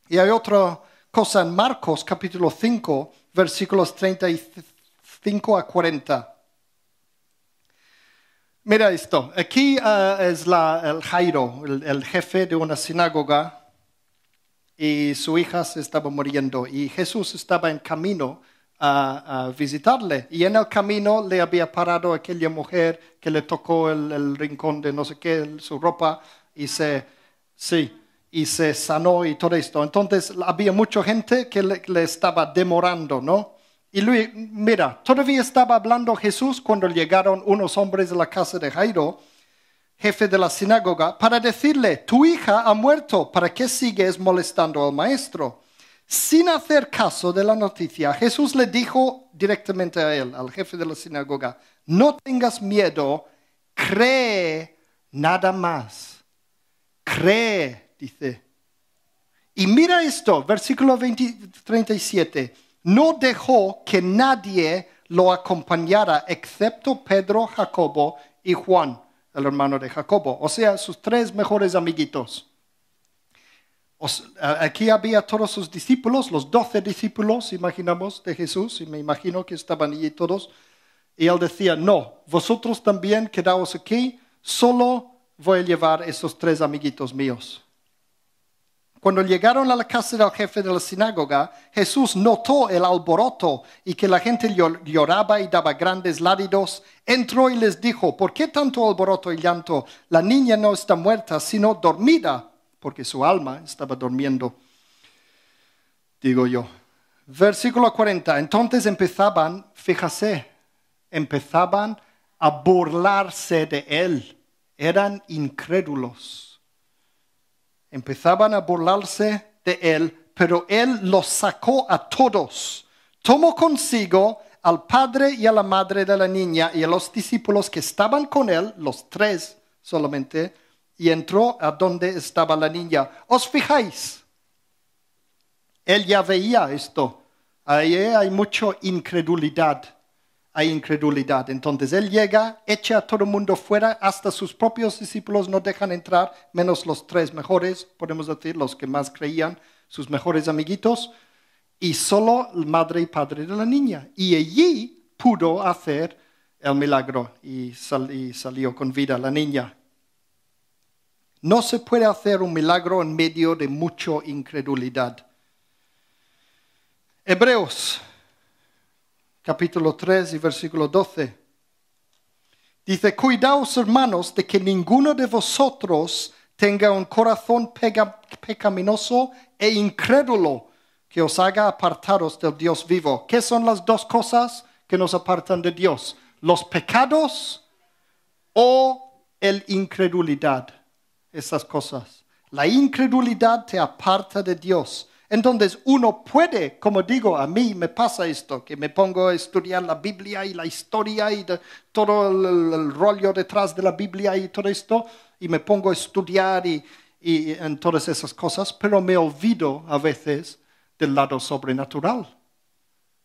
Y hay otra cosa en Marcos capítulo 5, versículos 35 a 40. Mira esto, aquí eh, es la, el Jairo, el, jefe de una sinagoga, y su hija se estaba muriendo, y Jesús estaba en camino a, visitarle. Y en el camino le había parado aquella mujer que le tocó el, el rincón de no sé qué, su ropa, y se Sí, y se sanó y todo esto. Entonces había mucha gente que le, estaba demorando, ¿no? Y Luis, mira, todavía estaba hablando Jesús cuando llegaron unos hombres de la casa de Jairo, jefe de la sinagoga, para decirle, tu hija ha muerto, ¿para qué sigues molestando al maestro? Sin hacer caso de la noticia, Jesús le dijo directamente a él, al jefe de la sinagoga, no tengas miedo, cree nada más cree, dice. Y mira esto, versículo 37. No dejó que nadie lo acompañara excepto Pedro, Jacobo y Juan, el hermano de Jacobo, o sea, sus tres mejores amiguitos. Aquí había todos sus discípulos, los doce discípulos, imaginamos, de Jesús, y me imagino que estaban allí todos. Y él decía, no, vosotros también quedaos aquí, solo voy a llevar esos tres amiguitos míos. Cuando llegaron a la casa del jefe de la sinagoga, Jesús notó el alboroto y que la gente lloraba y daba grandes látidos. Entró y les dijo, ¿por qué tanto alboroto y llanto? La niña no está muerta, sino dormida, porque su alma estaba durmiendo. Digo yo. Versículo 40. Entonces empezaban, fíjase, empezaban a burlarse de él eran incrédulos. Empezaban a burlarse de él, pero él los sacó a todos. Tomó consigo al padre y a la madre de la niña y a los discípulos que estaban con él, los tres solamente, y entró a donde estaba la niña. ¿Os fijáis? Él ya veía esto. Ahí hay mucha incredulidad hay incredulidad. Entonces él llega, echa a todo el mundo fuera, hasta sus propios discípulos no dejan entrar, menos los tres mejores, podemos decir, los que más creían, sus mejores amiguitos, y solo el madre y padre de la niña. Y allí pudo hacer el milagro y, y salió con vida la niña. No se puede hacer un milagro en medio de mucha incredulidad. Hebreos capítulo 3 y versículo 12. Dice, cuidaos hermanos de que ninguno de vosotros tenga un corazón pecaminoso e incrédulo que os haga apartaros del Dios vivo. ¿Qué son las dos cosas que nos apartan de Dios? Los pecados o el incredulidad. Esas cosas. La incredulidad te aparta de Dios. Entonces uno puede, como digo, a mí me pasa esto, que me pongo a estudiar la Biblia y la historia y todo el, rollo detrás de la Biblia y todo esto, y me pongo a estudiar y, en todas esas cosas, pero me olvido a veces del lado sobrenatural.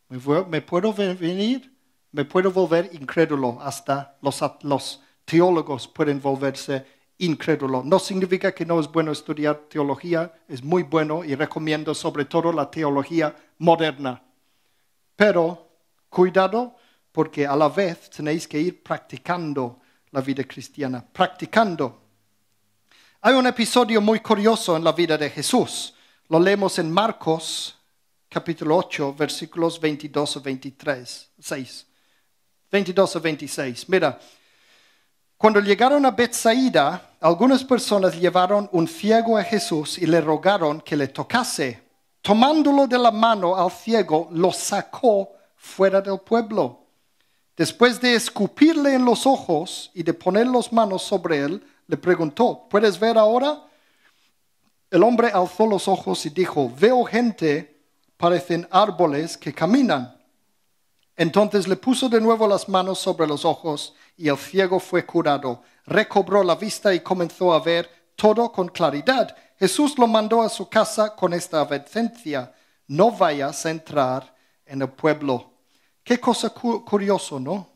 Me, puedo venir, me puedo volver incrédulo, hasta los, los teólogos pueden volverse no significa que no es bueno estudiar teología, es muy bueno y recomiendo sobre todo la teología moderna. Pero cuidado porque a la vez tenéis que ir practicando la vida cristiana, practicando. Hay un episodio muy curioso en la vida de Jesús. Lo leemos en Marcos capítulo 8, versículos 22 a 23, 6. 22 a 26. Mira, cuando llegaron a Bethsaida, algunas personas llevaron un ciego a Jesús y le rogaron que le tocase. Tomándolo de la mano al ciego, lo sacó fuera del pueblo. Después de escupirle en los ojos y de poner las manos sobre él, le preguntó, ¿puedes ver ahora? El hombre alzó los ojos y dijo, veo gente, parecen árboles que caminan. Entonces le puso de nuevo las manos sobre los ojos y el ciego fue curado. Recobró la vista y comenzó a ver todo con claridad. Jesús lo mandó a su casa con esta advertencia. No vayas a entrar en el pueblo. Qué cosa curiosa, curioso, ¿no?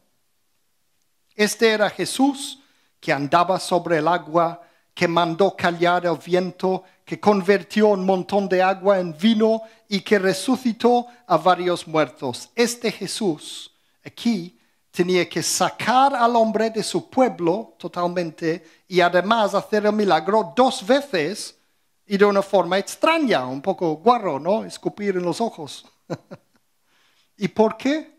Este era Jesús que andaba sobre el agua, que mandó callar el viento, que convirtió un montón de agua en vino y que resucitó a varios muertos. Este Jesús aquí tenía que sacar al hombre de su pueblo totalmente y además hacer el milagro dos veces y de una forma extraña, un poco guarro, ¿no? Escupir en los ojos. ¿Y por qué?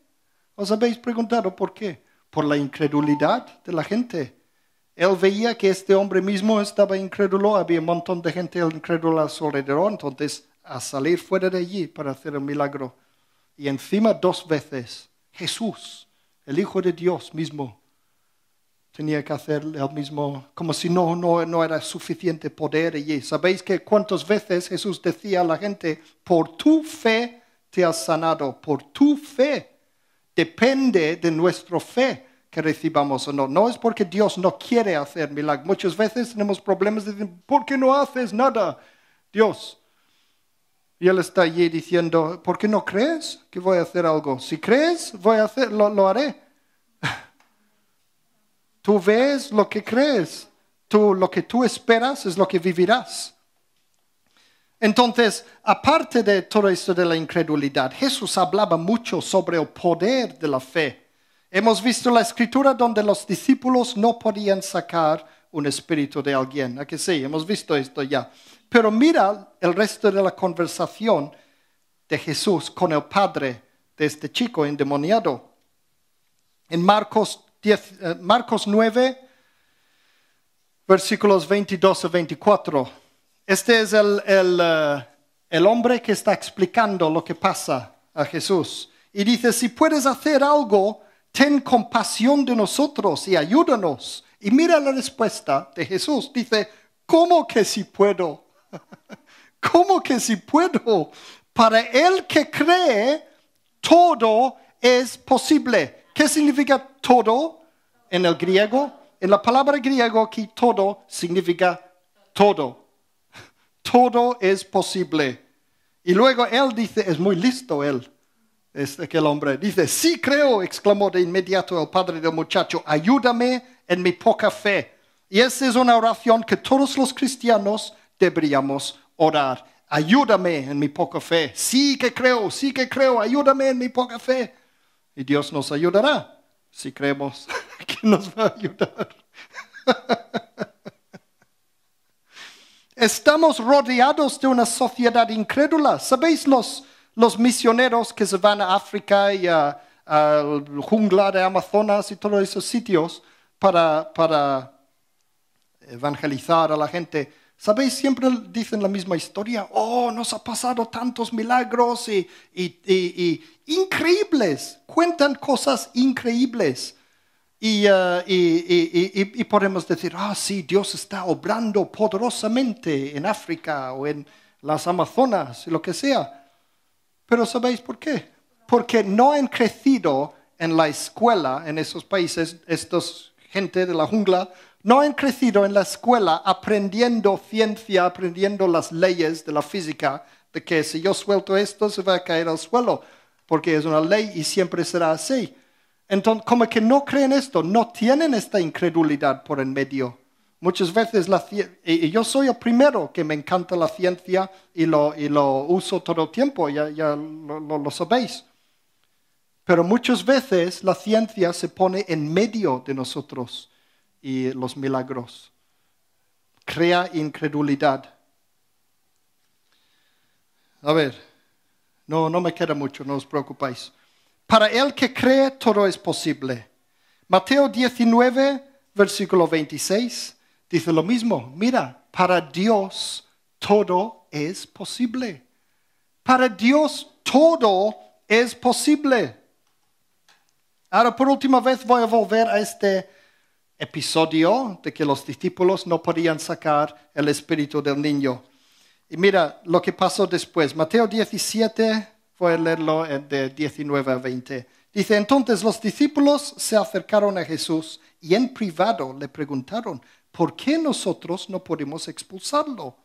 ¿Os habéis preguntado por qué? Por la incredulidad de la gente. Él veía que este hombre mismo estaba incrédulo, había un montón de gente incrédula a su alrededor, entonces a salir fuera de allí para hacer el milagro. Y encima dos veces, Jesús, el Hijo de Dios mismo tenía que hacer el mismo, como si no, no, no era suficiente poder y ¿Sabéis que cuántas veces Jesús decía a la gente, por tu fe te has sanado, por tu fe? Depende de nuestra fe que recibamos o no. No es porque Dios no quiere hacer milagros. Muchas veces tenemos problemas de decir, ¿por qué no haces nada, Dios? Y él está allí diciendo, ¿por qué no crees que voy a hacer algo? Si crees, voy a hacer, lo, lo haré. Tú ves lo que crees. Tú, lo que tú esperas es lo que vivirás. Entonces, aparte de todo esto de la incredulidad, Jesús hablaba mucho sobre el poder de la fe. Hemos visto la escritura donde los discípulos no podían sacar un espíritu de alguien. ¿A que sí? Hemos visto esto ya. Pero mira el resto de la conversación de Jesús con el padre de este chico endemoniado. En Marcos, eh, Marcos 9, versículos 22 a 24. Este es el, eh, el hombre que está explicando lo que pasa a Jesús. Y dice, si puedes hacer algo, ten compasión de nosotros y ayúdanos. Y mira la respuesta de Jesús. Dice, ¿cómo que si puedo? ¿Cómo que si puedo? Para el que cree, todo es posible. ¿Qué significa todo en el griego? En la palabra griego aquí todo significa todo. Todo es posible. Y luego él dice, es muy listo él, es este, aquel hombre. Dice, sí creo, exclamó de inmediato el padre del muchacho, ayúdame en mi poca fe. Y esa es una oración que todos los cristianos deberíamos orar. Ayúdame en mi poca fe. Sí que creo, sí que creo, ayúdame en mi poca fe. Y Dios nos ayudará si creemos que nos va a ayudar. Estamos rodeados de una sociedad incrédula. ¿Sabéis los, misioneros que se van a África y a la jungla de Amazonas y todos esos sitios? para, evangelizar a la gente, ¿sabéis? Siempre dicen la misma historia. Oh, nos ha pasado tantos milagros y, increíbles. Cuentan cosas increíbles. Eh, y, y podemos decir, ah, sí, Dios está obrando poderosamente en África o en las Amazonas, lo que sea. Pero ¿sabéis por qué? Porque no han crecido en la escuela en esos países, estos gente de la jungla, no han crecido en la escuela aprendiendo ciencia, aprendiendo las leyes de la física, de que si yo suelto esto se va a caer al suelo, porque es una ley y siempre será así. Entonces, como que no creen esto, no tienen esta incredulidad por en medio. Muchas veces, la, y yo soy el primero que me encanta la ciencia y lo, uso todo el tiempo, ya, ya lo sabéis. Pero muchas veces la ciencia se pone en medio de nosotros y los milagros. Crea incredulidad. A ver, no, no me queda mucho, no os preocupéis. Para el que cree, todo es posible. Mateo 19, versículo 26, dice lo mismo. Mira, para Dios todo es posible. Para Dios todo es posible. Ahora, por última vez, voy a volver a este episodio de que los discípulos no podían sacar el espíritu del niño. Y mira lo que pasó después. Mateo 17, voy a leerlo de 19 a 20. Dice, entonces los discípulos se acercaron a Jesús y en privado le preguntaron, ¿por qué nosotros no podemos expulsarlo?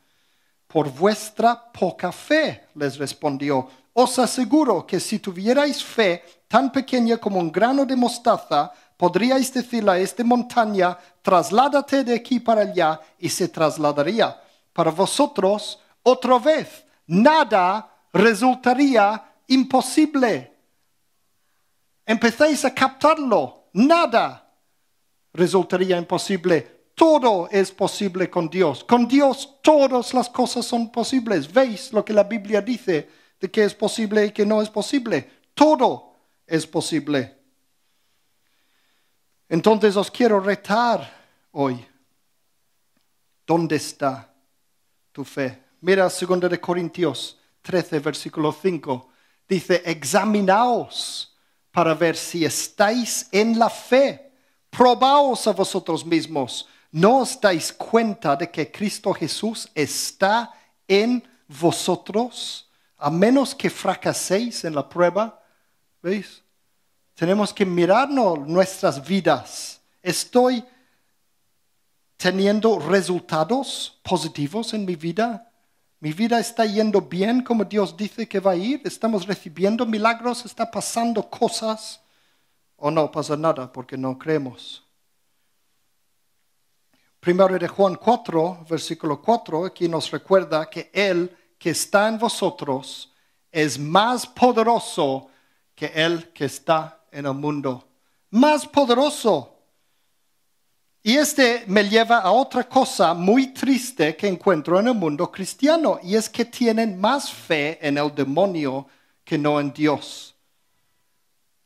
Por vuestra poca fe, les respondió os aseguro que si tuvierais fe tan pequeña como un grano de mostaza, podríais decirle a esta montaña, trasládate de aquí para allá y se trasladaría. Para vosotros, otra vez, nada resultaría imposible. Empezáis a captarlo, nada resultaría imposible. Todo es posible con Dios. Con Dios todas las cosas son posibles. ¿Veis lo que la Biblia dice? de qué es posible y que no es posible. Todo es posible. Entonces os quiero retar hoy. ¿Dónde está tu fe? Mira 2 de Corintios 13, versículo 5. Dice, examinaos para ver si estáis en la fe. Probaos a vosotros mismos. ¿No os dais cuenta de que Cristo Jesús está en vosotros? A menos que fracaséis en la prueba, ¿veis? Tenemos que mirarnos nuestras vidas. Estoy teniendo resultados positivos en mi vida. Mi vida está yendo bien como Dios dice que va a ir. Estamos recibiendo milagros, está pasando cosas. O no pasa nada porque no creemos. Primero de Juan 4, versículo 4, aquí nos recuerda que Él que está en vosotros es más poderoso que el que está en el mundo. Más poderoso. Y este me lleva a otra cosa muy triste que encuentro en el mundo cristiano, y es que tienen más fe en el demonio que no en Dios.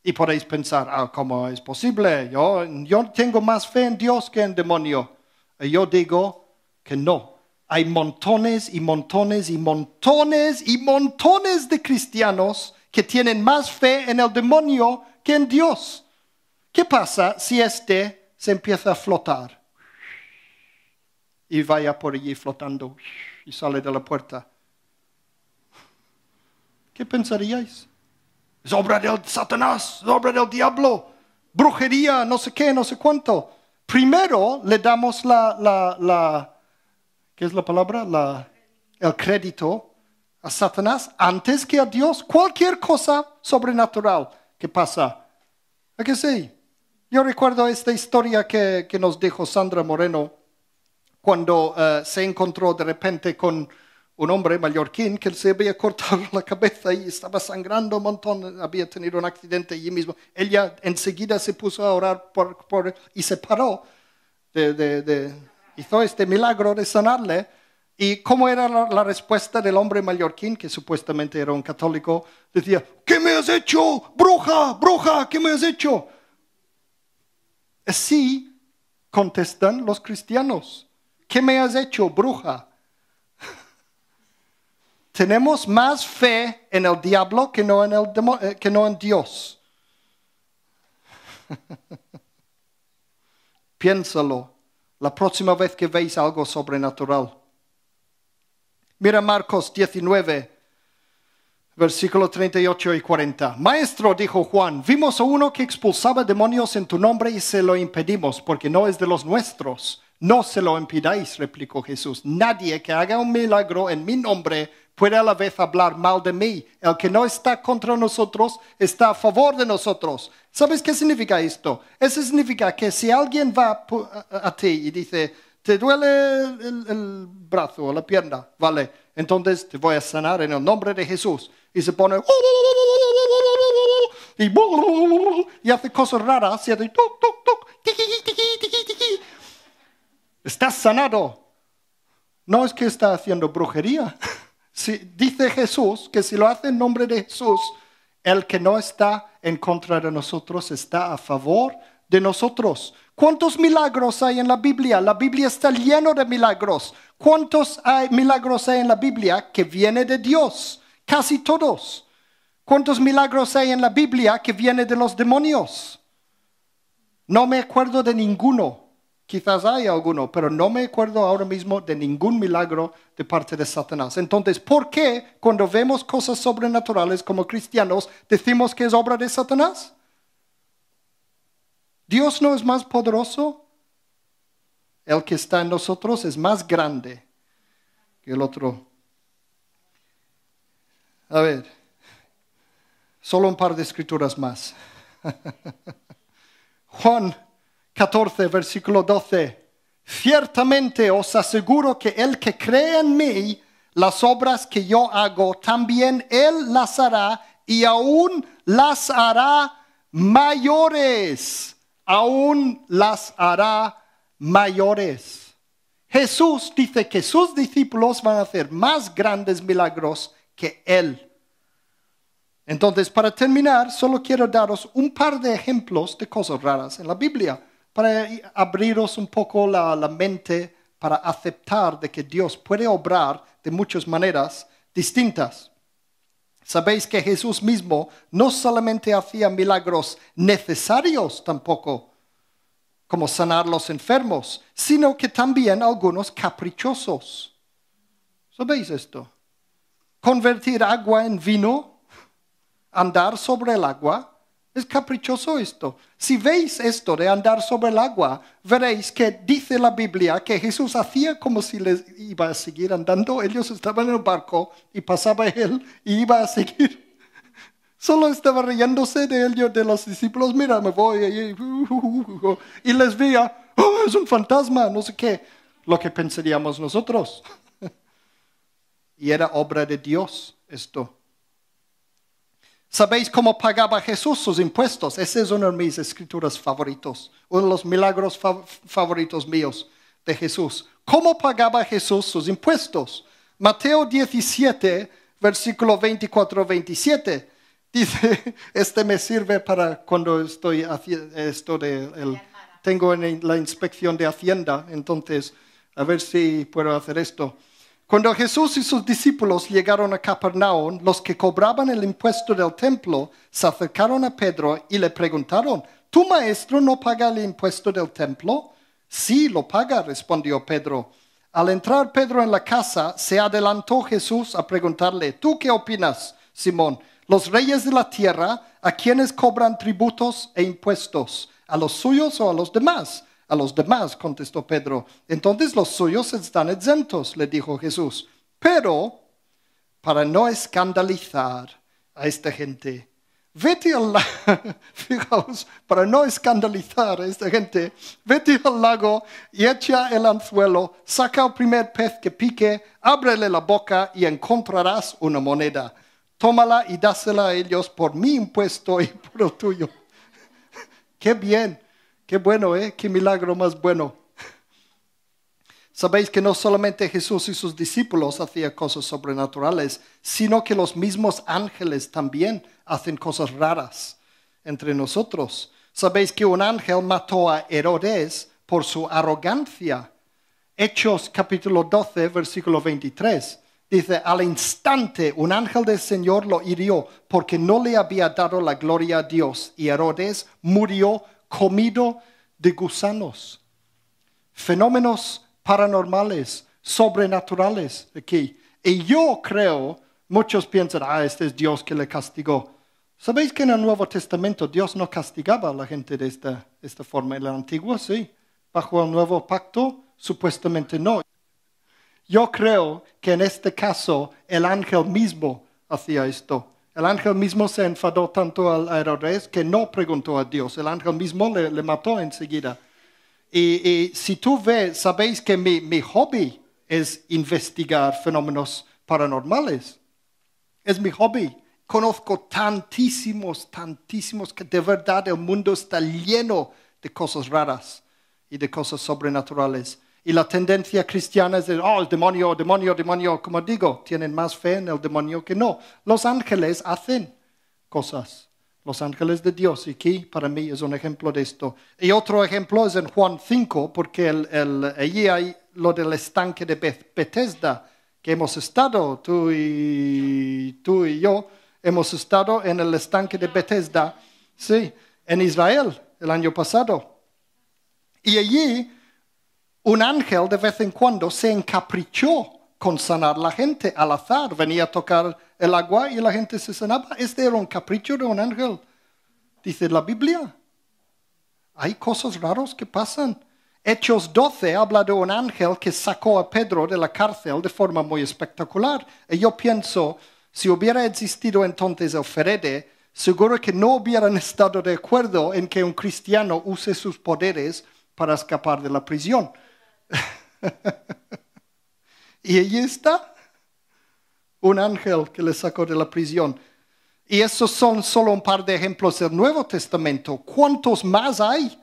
Y podéis pensar, ah, ¿cómo es posible? Yo, yo tengo más fe en Dios que en demonio. Y yo digo que no hay montones y montones y montones y montones de cristianos que tienen más fe en el demonio que en Dios. ¿Qué pasa si este se empieza a flotar? Y vaya por allí flotando y sale de la puerta. ¿Qué pensaríais? Es obra del Satanás, obra del diablo, brujería, no sé qué, no sé cuánto. Primero le damos la ¿qué es la palabra? el crédito a Satanás antes que a Dios. Cualquier cosa sobrenatural que pasa. ¿A que sí? Yo recuerdo esta historia que, nos dijo Sandra Moreno cuando eh, se encontró de repente con un hombre mallorquín que se había cortado la cabeza y estaba sangrando un montón, había tenido un accidente allí mismo. Ella enseguida se puso a orar por, por y se paró de, de hizo este milagro de sanarle. ¿Y cómo era la, respuesta del hombre mallorquín, que supuestamente era un católico? Decía, ¿qué me has hecho? Bruja, bruja, ¿qué me has hecho? Así contestan los cristianos. ¿Qué me has hecho, bruja? Tenemos más fe en el diablo que no en, el eh, que no en Dios. Piénsalo la próxima vez que veis algo sobrenatural. Mira Marcos 19, versículo 38 y 40. Maestro, dijo Juan, vimos a uno que expulsaba demonios en tu nombre y se lo impedimos, porque no es de los nuestros. No se lo impidáis, replicó Jesús. Nadie que haga un milagro en mi nombre Puede a la vez hablar mal de mí. El que no está contra nosotros está a favor de nosotros. ¿Sabes qué significa esto? Eso significa que si alguien va a ti y dice, te duele el, brazo o la pierna, vale, entonces te voy a sanar en el nombre de Jesús. Y se pone y, hace cosas raras y hace Estás sanado. No es que está haciendo brujería. dice Jesús que si lo hace en nombre de Jesús, el que no está en contra de nosotros está a favor de nosotros. ¿Cuántos milagros hay en la Biblia? La Biblia está llena de milagros. ¿Cuántos milagros hay en la Biblia que viene de Dios? Casi todos. ¿Cuántos milagros hay en la Biblia que viene de los demonios? No me acuerdo de ninguno. Quizás hay alguno, pero no me acuerdo ahora mismo de ningún milagro de parte de Satanás. Entonces, ¿por qué cuando vemos cosas sobrenaturales como cristianos decimos que es obra de Satanás? ¿Dios no es más poderoso? El que está en nosotros es más grande que el otro. A ver, solo un par de escrituras más. Juan 14, versículo 12. Ciertamente os aseguro que el que cree en mí, las obras que yo hago, también él las hará y aún las hará mayores, aún las hará mayores. Jesús dice que sus discípulos van a hacer más grandes milagros que Él. Entonces, para terminar, solo quiero daros un par de ejemplos de cosas raras en la Biblia para abriros un poco la, la mente para aceptar de que Dios puede obrar de muchas maneras distintas. Sabéis que Jesús mismo no solamente hacía milagros necesarios tampoco, como sanar los enfermos, sino que también algunos caprichosos. ¿Sabéis esto? Convertir agua en vino, andar sobre el agua, es caprichoso esto. Si veis esto de andar sobre el agua, veréis que dice la Biblia que Jesús hacía como si les iba a seguir andando. Ellos estaban en el barco y pasaba él y iba a seguir. Solo estaba riéndose de ellos, de los discípulos. Mira, me voy. Y les veía, oh, es un fantasma, no sé qué. Lo que pensaríamos nosotros. Y era obra de Dios esto ¿Sabéis cómo pagaba Jesús sus impuestos? Ese es uno de mis escrituras favoritos, uno de los milagros favoritos míos de Jesús. ¿Cómo pagaba Jesús sus impuestos? Mateo 17, versículo 24-27. Dice, este me sirve para cuando estoy haciendo esto de... tengo en la inspección de Hacienda, entonces a ver si puedo hacer esto. Cuando Jesús y sus discípulos llegaron a Capernaum, los que cobraban el impuesto del templo se acercaron a Pedro y le preguntaron, ¿tu maestro no paga el impuesto del templo? Sí, lo paga, respondió Pedro. Al entrar Pedro en la casa, se adelantó Jesús a preguntarle, ¿tú qué opinas, Simón? ¿Los reyes de la tierra a quienes cobran tributos e impuestos? ¿A los suyos o a los demás? a los demás, contestó Pedro. Entonces los suyos están exentos, le dijo Jesús. Pero, para no escandalizar a esta gente, vete al lago, fijaos, para no escandalizar a esta gente, vete al lago y echa el anzuelo, saca el primer pez que pique, ábrele la boca y encontrarás una moneda. Tómala y dásela a ellos por mi impuesto y por el tuyo. Qué bien. Qué bueno, ¿eh? Qué milagro más bueno. Sabéis que no solamente Jesús y sus discípulos hacían cosas sobrenaturales, sino que los mismos ángeles también hacen cosas raras entre nosotros. Sabéis que un ángel mató a Herodes por su arrogancia. Hechos capítulo 12, versículo 23. Dice, al instante un ángel del Señor lo hirió porque no le había dado la gloria a Dios y Herodes murió comido de gusanos. Fenómenos paranormales, sobrenaturales aquí. Y yo creo, muchos piensan, ah, este es Dios que le castigó. ¿Sabéis que en el Nuevo Testamento Dios no castigaba a la gente de esta, forma? En el Antiguo sí. Bajo el Nuevo Pacto, supuestamente no. Yo creo que en este caso el ángel mismo hacía esto. El ángel mismo se enfadó tanto al Herodes que no preguntó a Dios. El ángel mismo le, mató enseguida. Y, si tú ves, sabéis que mi hobby es investigar fenómenos paranormales. Es mi hobby. Conozco tantísimos, tantísimos que de verdad el mundo está lleno de cosas raras y de cosas sobrenaturales. Y la tendencia cristiana es de, oh, el demonio, demonio, demonio, como digo, tienen más fe en el demonio que no. Los ángeles hacen cosas. Los ángeles de Dios, y aquí para mí es un ejemplo de esto. Y otro ejemplo es en Juan 5, porque el, el, allí hay lo del estanque de Bethesda, que hemos estado, tú y, tú y yo, hemos estado en el estanque de Bethesda, sí, en Israel el año pasado. Y allí un ángel de vez en cuando se encaprichó con sanar la gente al azar. Venía a tocar el agua y la gente se sanaba. Este era un capricho de un ángel, dice la Biblia. Hay cosas raras que pasan. Hechos 12 habla de un ángel que sacó a Pedro de la cárcel de forma muy espectacular. Y yo pienso, si hubiera existido entonces el Ferede, seguro que no hubieran estado de acuerdo en que un cristiano use sus poderes para escapar de la prisión. y allí está un ángel que le sacó de la prisión. Y esos son solo un par de ejemplos del Nuevo Testamento. ¿Cuántos más hay?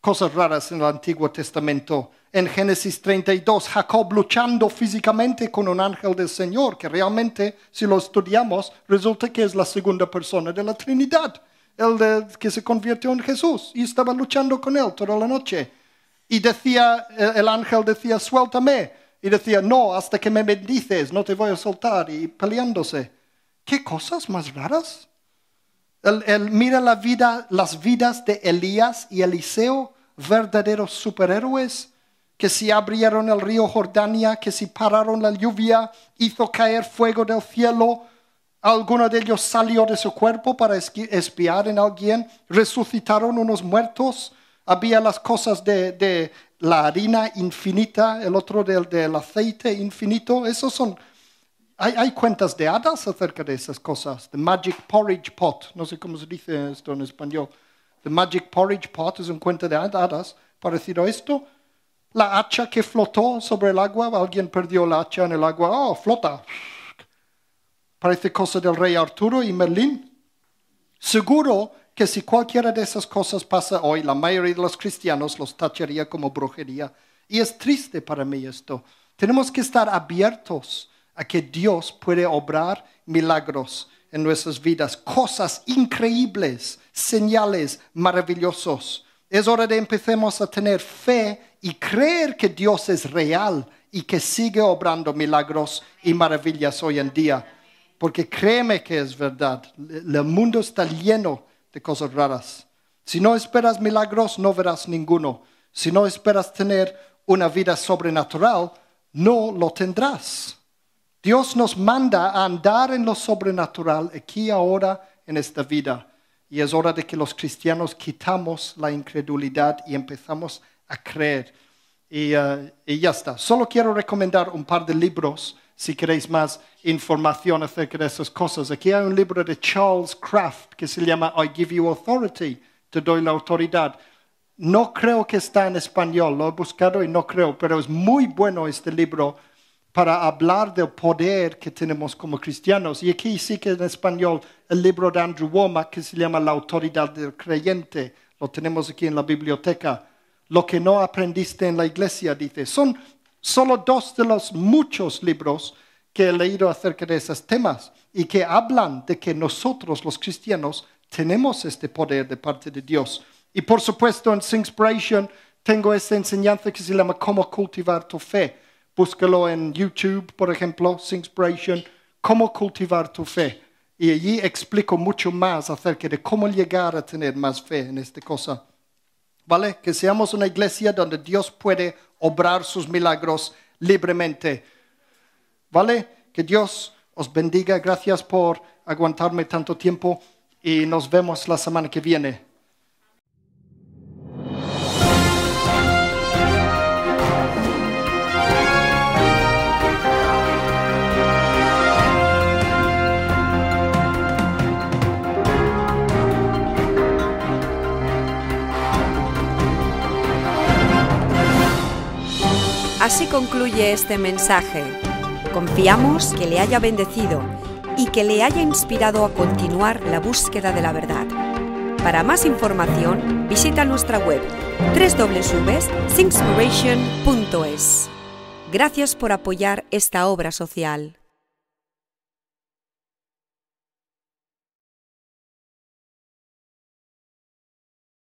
Cosas raras en el Antiguo Testamento. En Génesis 32, Jacob luchando físicamente con un ángel del Señor, que realmente, si lo estudiamos, resulta que es la segunda persona de la Trinidad, el que se convirtió en Jesús y estaba luchando con él toda la noche. Y decía, el ángel decía, suéltame. Y decía, no, hasta que me bendices, no te voy a soltar. Y peleándose. ¿Qué cosas más raras? El, mira la vida, las vidas de Elías y Eliseo, verdaderos superhéroes, que si abrieron el río Jordania, que si pararon la lluvia, hizo caer fuego del cielo. Alguno de ellos salió de su cuerpo para espiar en alguien. Resucitaron unos muertos había las cosas de, la harina infinita, el otro del, aceite infinito. Esos son. Hay, hay, cuentas de hadas acerca de esas cosas. The Magic Porridge Pot, no sé cómo se dice esto en español. The Magic Porridge Pot es un cuento de hadas parecido a esto. La hacha que flotó sobre el agua, alguien perdió la hacha en el agua, oh, flota. Parece cosa del rey Arturo y Merlín. Seguro que si cualquiera de esas cosas pasa hoy, la mayoría de los cristianos los tacharía como brujería. Y es triste para mí esto. Tenemos que estar abiertos a que Dios puede obrar milagros en nuestras vidas, cosas increíbles, señales maravillosos. Es hora de empecemos a tener fe y creer que Dios es real y que sigue obrando milagros y maravillas hoy en día. Porque créeme que es verdad, el mundo está lleno de cosas raras. Si no esperas milagros, no verás ninguno. Si no esperas tener una vida sobrenatural, no lo tendrás. Dios nos manda a andar en lo sobrenatural aquí ahora en esta vida. Y es hora de que los cristianos quitamos la incredulidad y empezamos a creer. Y, eh, y ya está. Solo quiero recomendar un par de libros si queréis más información acerca de esas cosas. Aquí hay un libro de Charles Kraft que se llama I Give You Authority, te doy la autoridad. No creo que está en español, lo he buscado y no creo, pero es muy bueno este libro para hablar del poder que tenemos como cristianos. Y aquí sí que en español el libro de Andrew Womack que se llama La autoridad del creyente, lo tenemos aquí en la biblioteca. Lo que no aprendiste en la iglesia, dice, son Solo dos de los muchos libros que he leído acerca de esos temas y que hablan de que nosotros los cristianos tenemos este poder de parte de Dios. Y por supuesto en Singspiration tengo esta enseñanza que se llama Cómo cultivar tu fe. Búscalo en YouTube, por ejemplo, Singspiration, Cómo cultivar tu fe. Y allí explico mucho más acerca de cómo llegar a tener más fe en esta cosa. ¿Vale? Que seamos una iglesia donde Dios puede obrar sus milagros libremente. ¿Vale? Que Dios os bendiga. Gracias por aguantarme tanto tiempo y nos vemos la semana que viene. Así concluye este mensaje. Confiamos que le haya bendecido y que le haya inspirado a continuar la búsqueda de la verdad. Para más información, visita nuestra web www.singspiration.es. Gracias por apoyar esta obra social.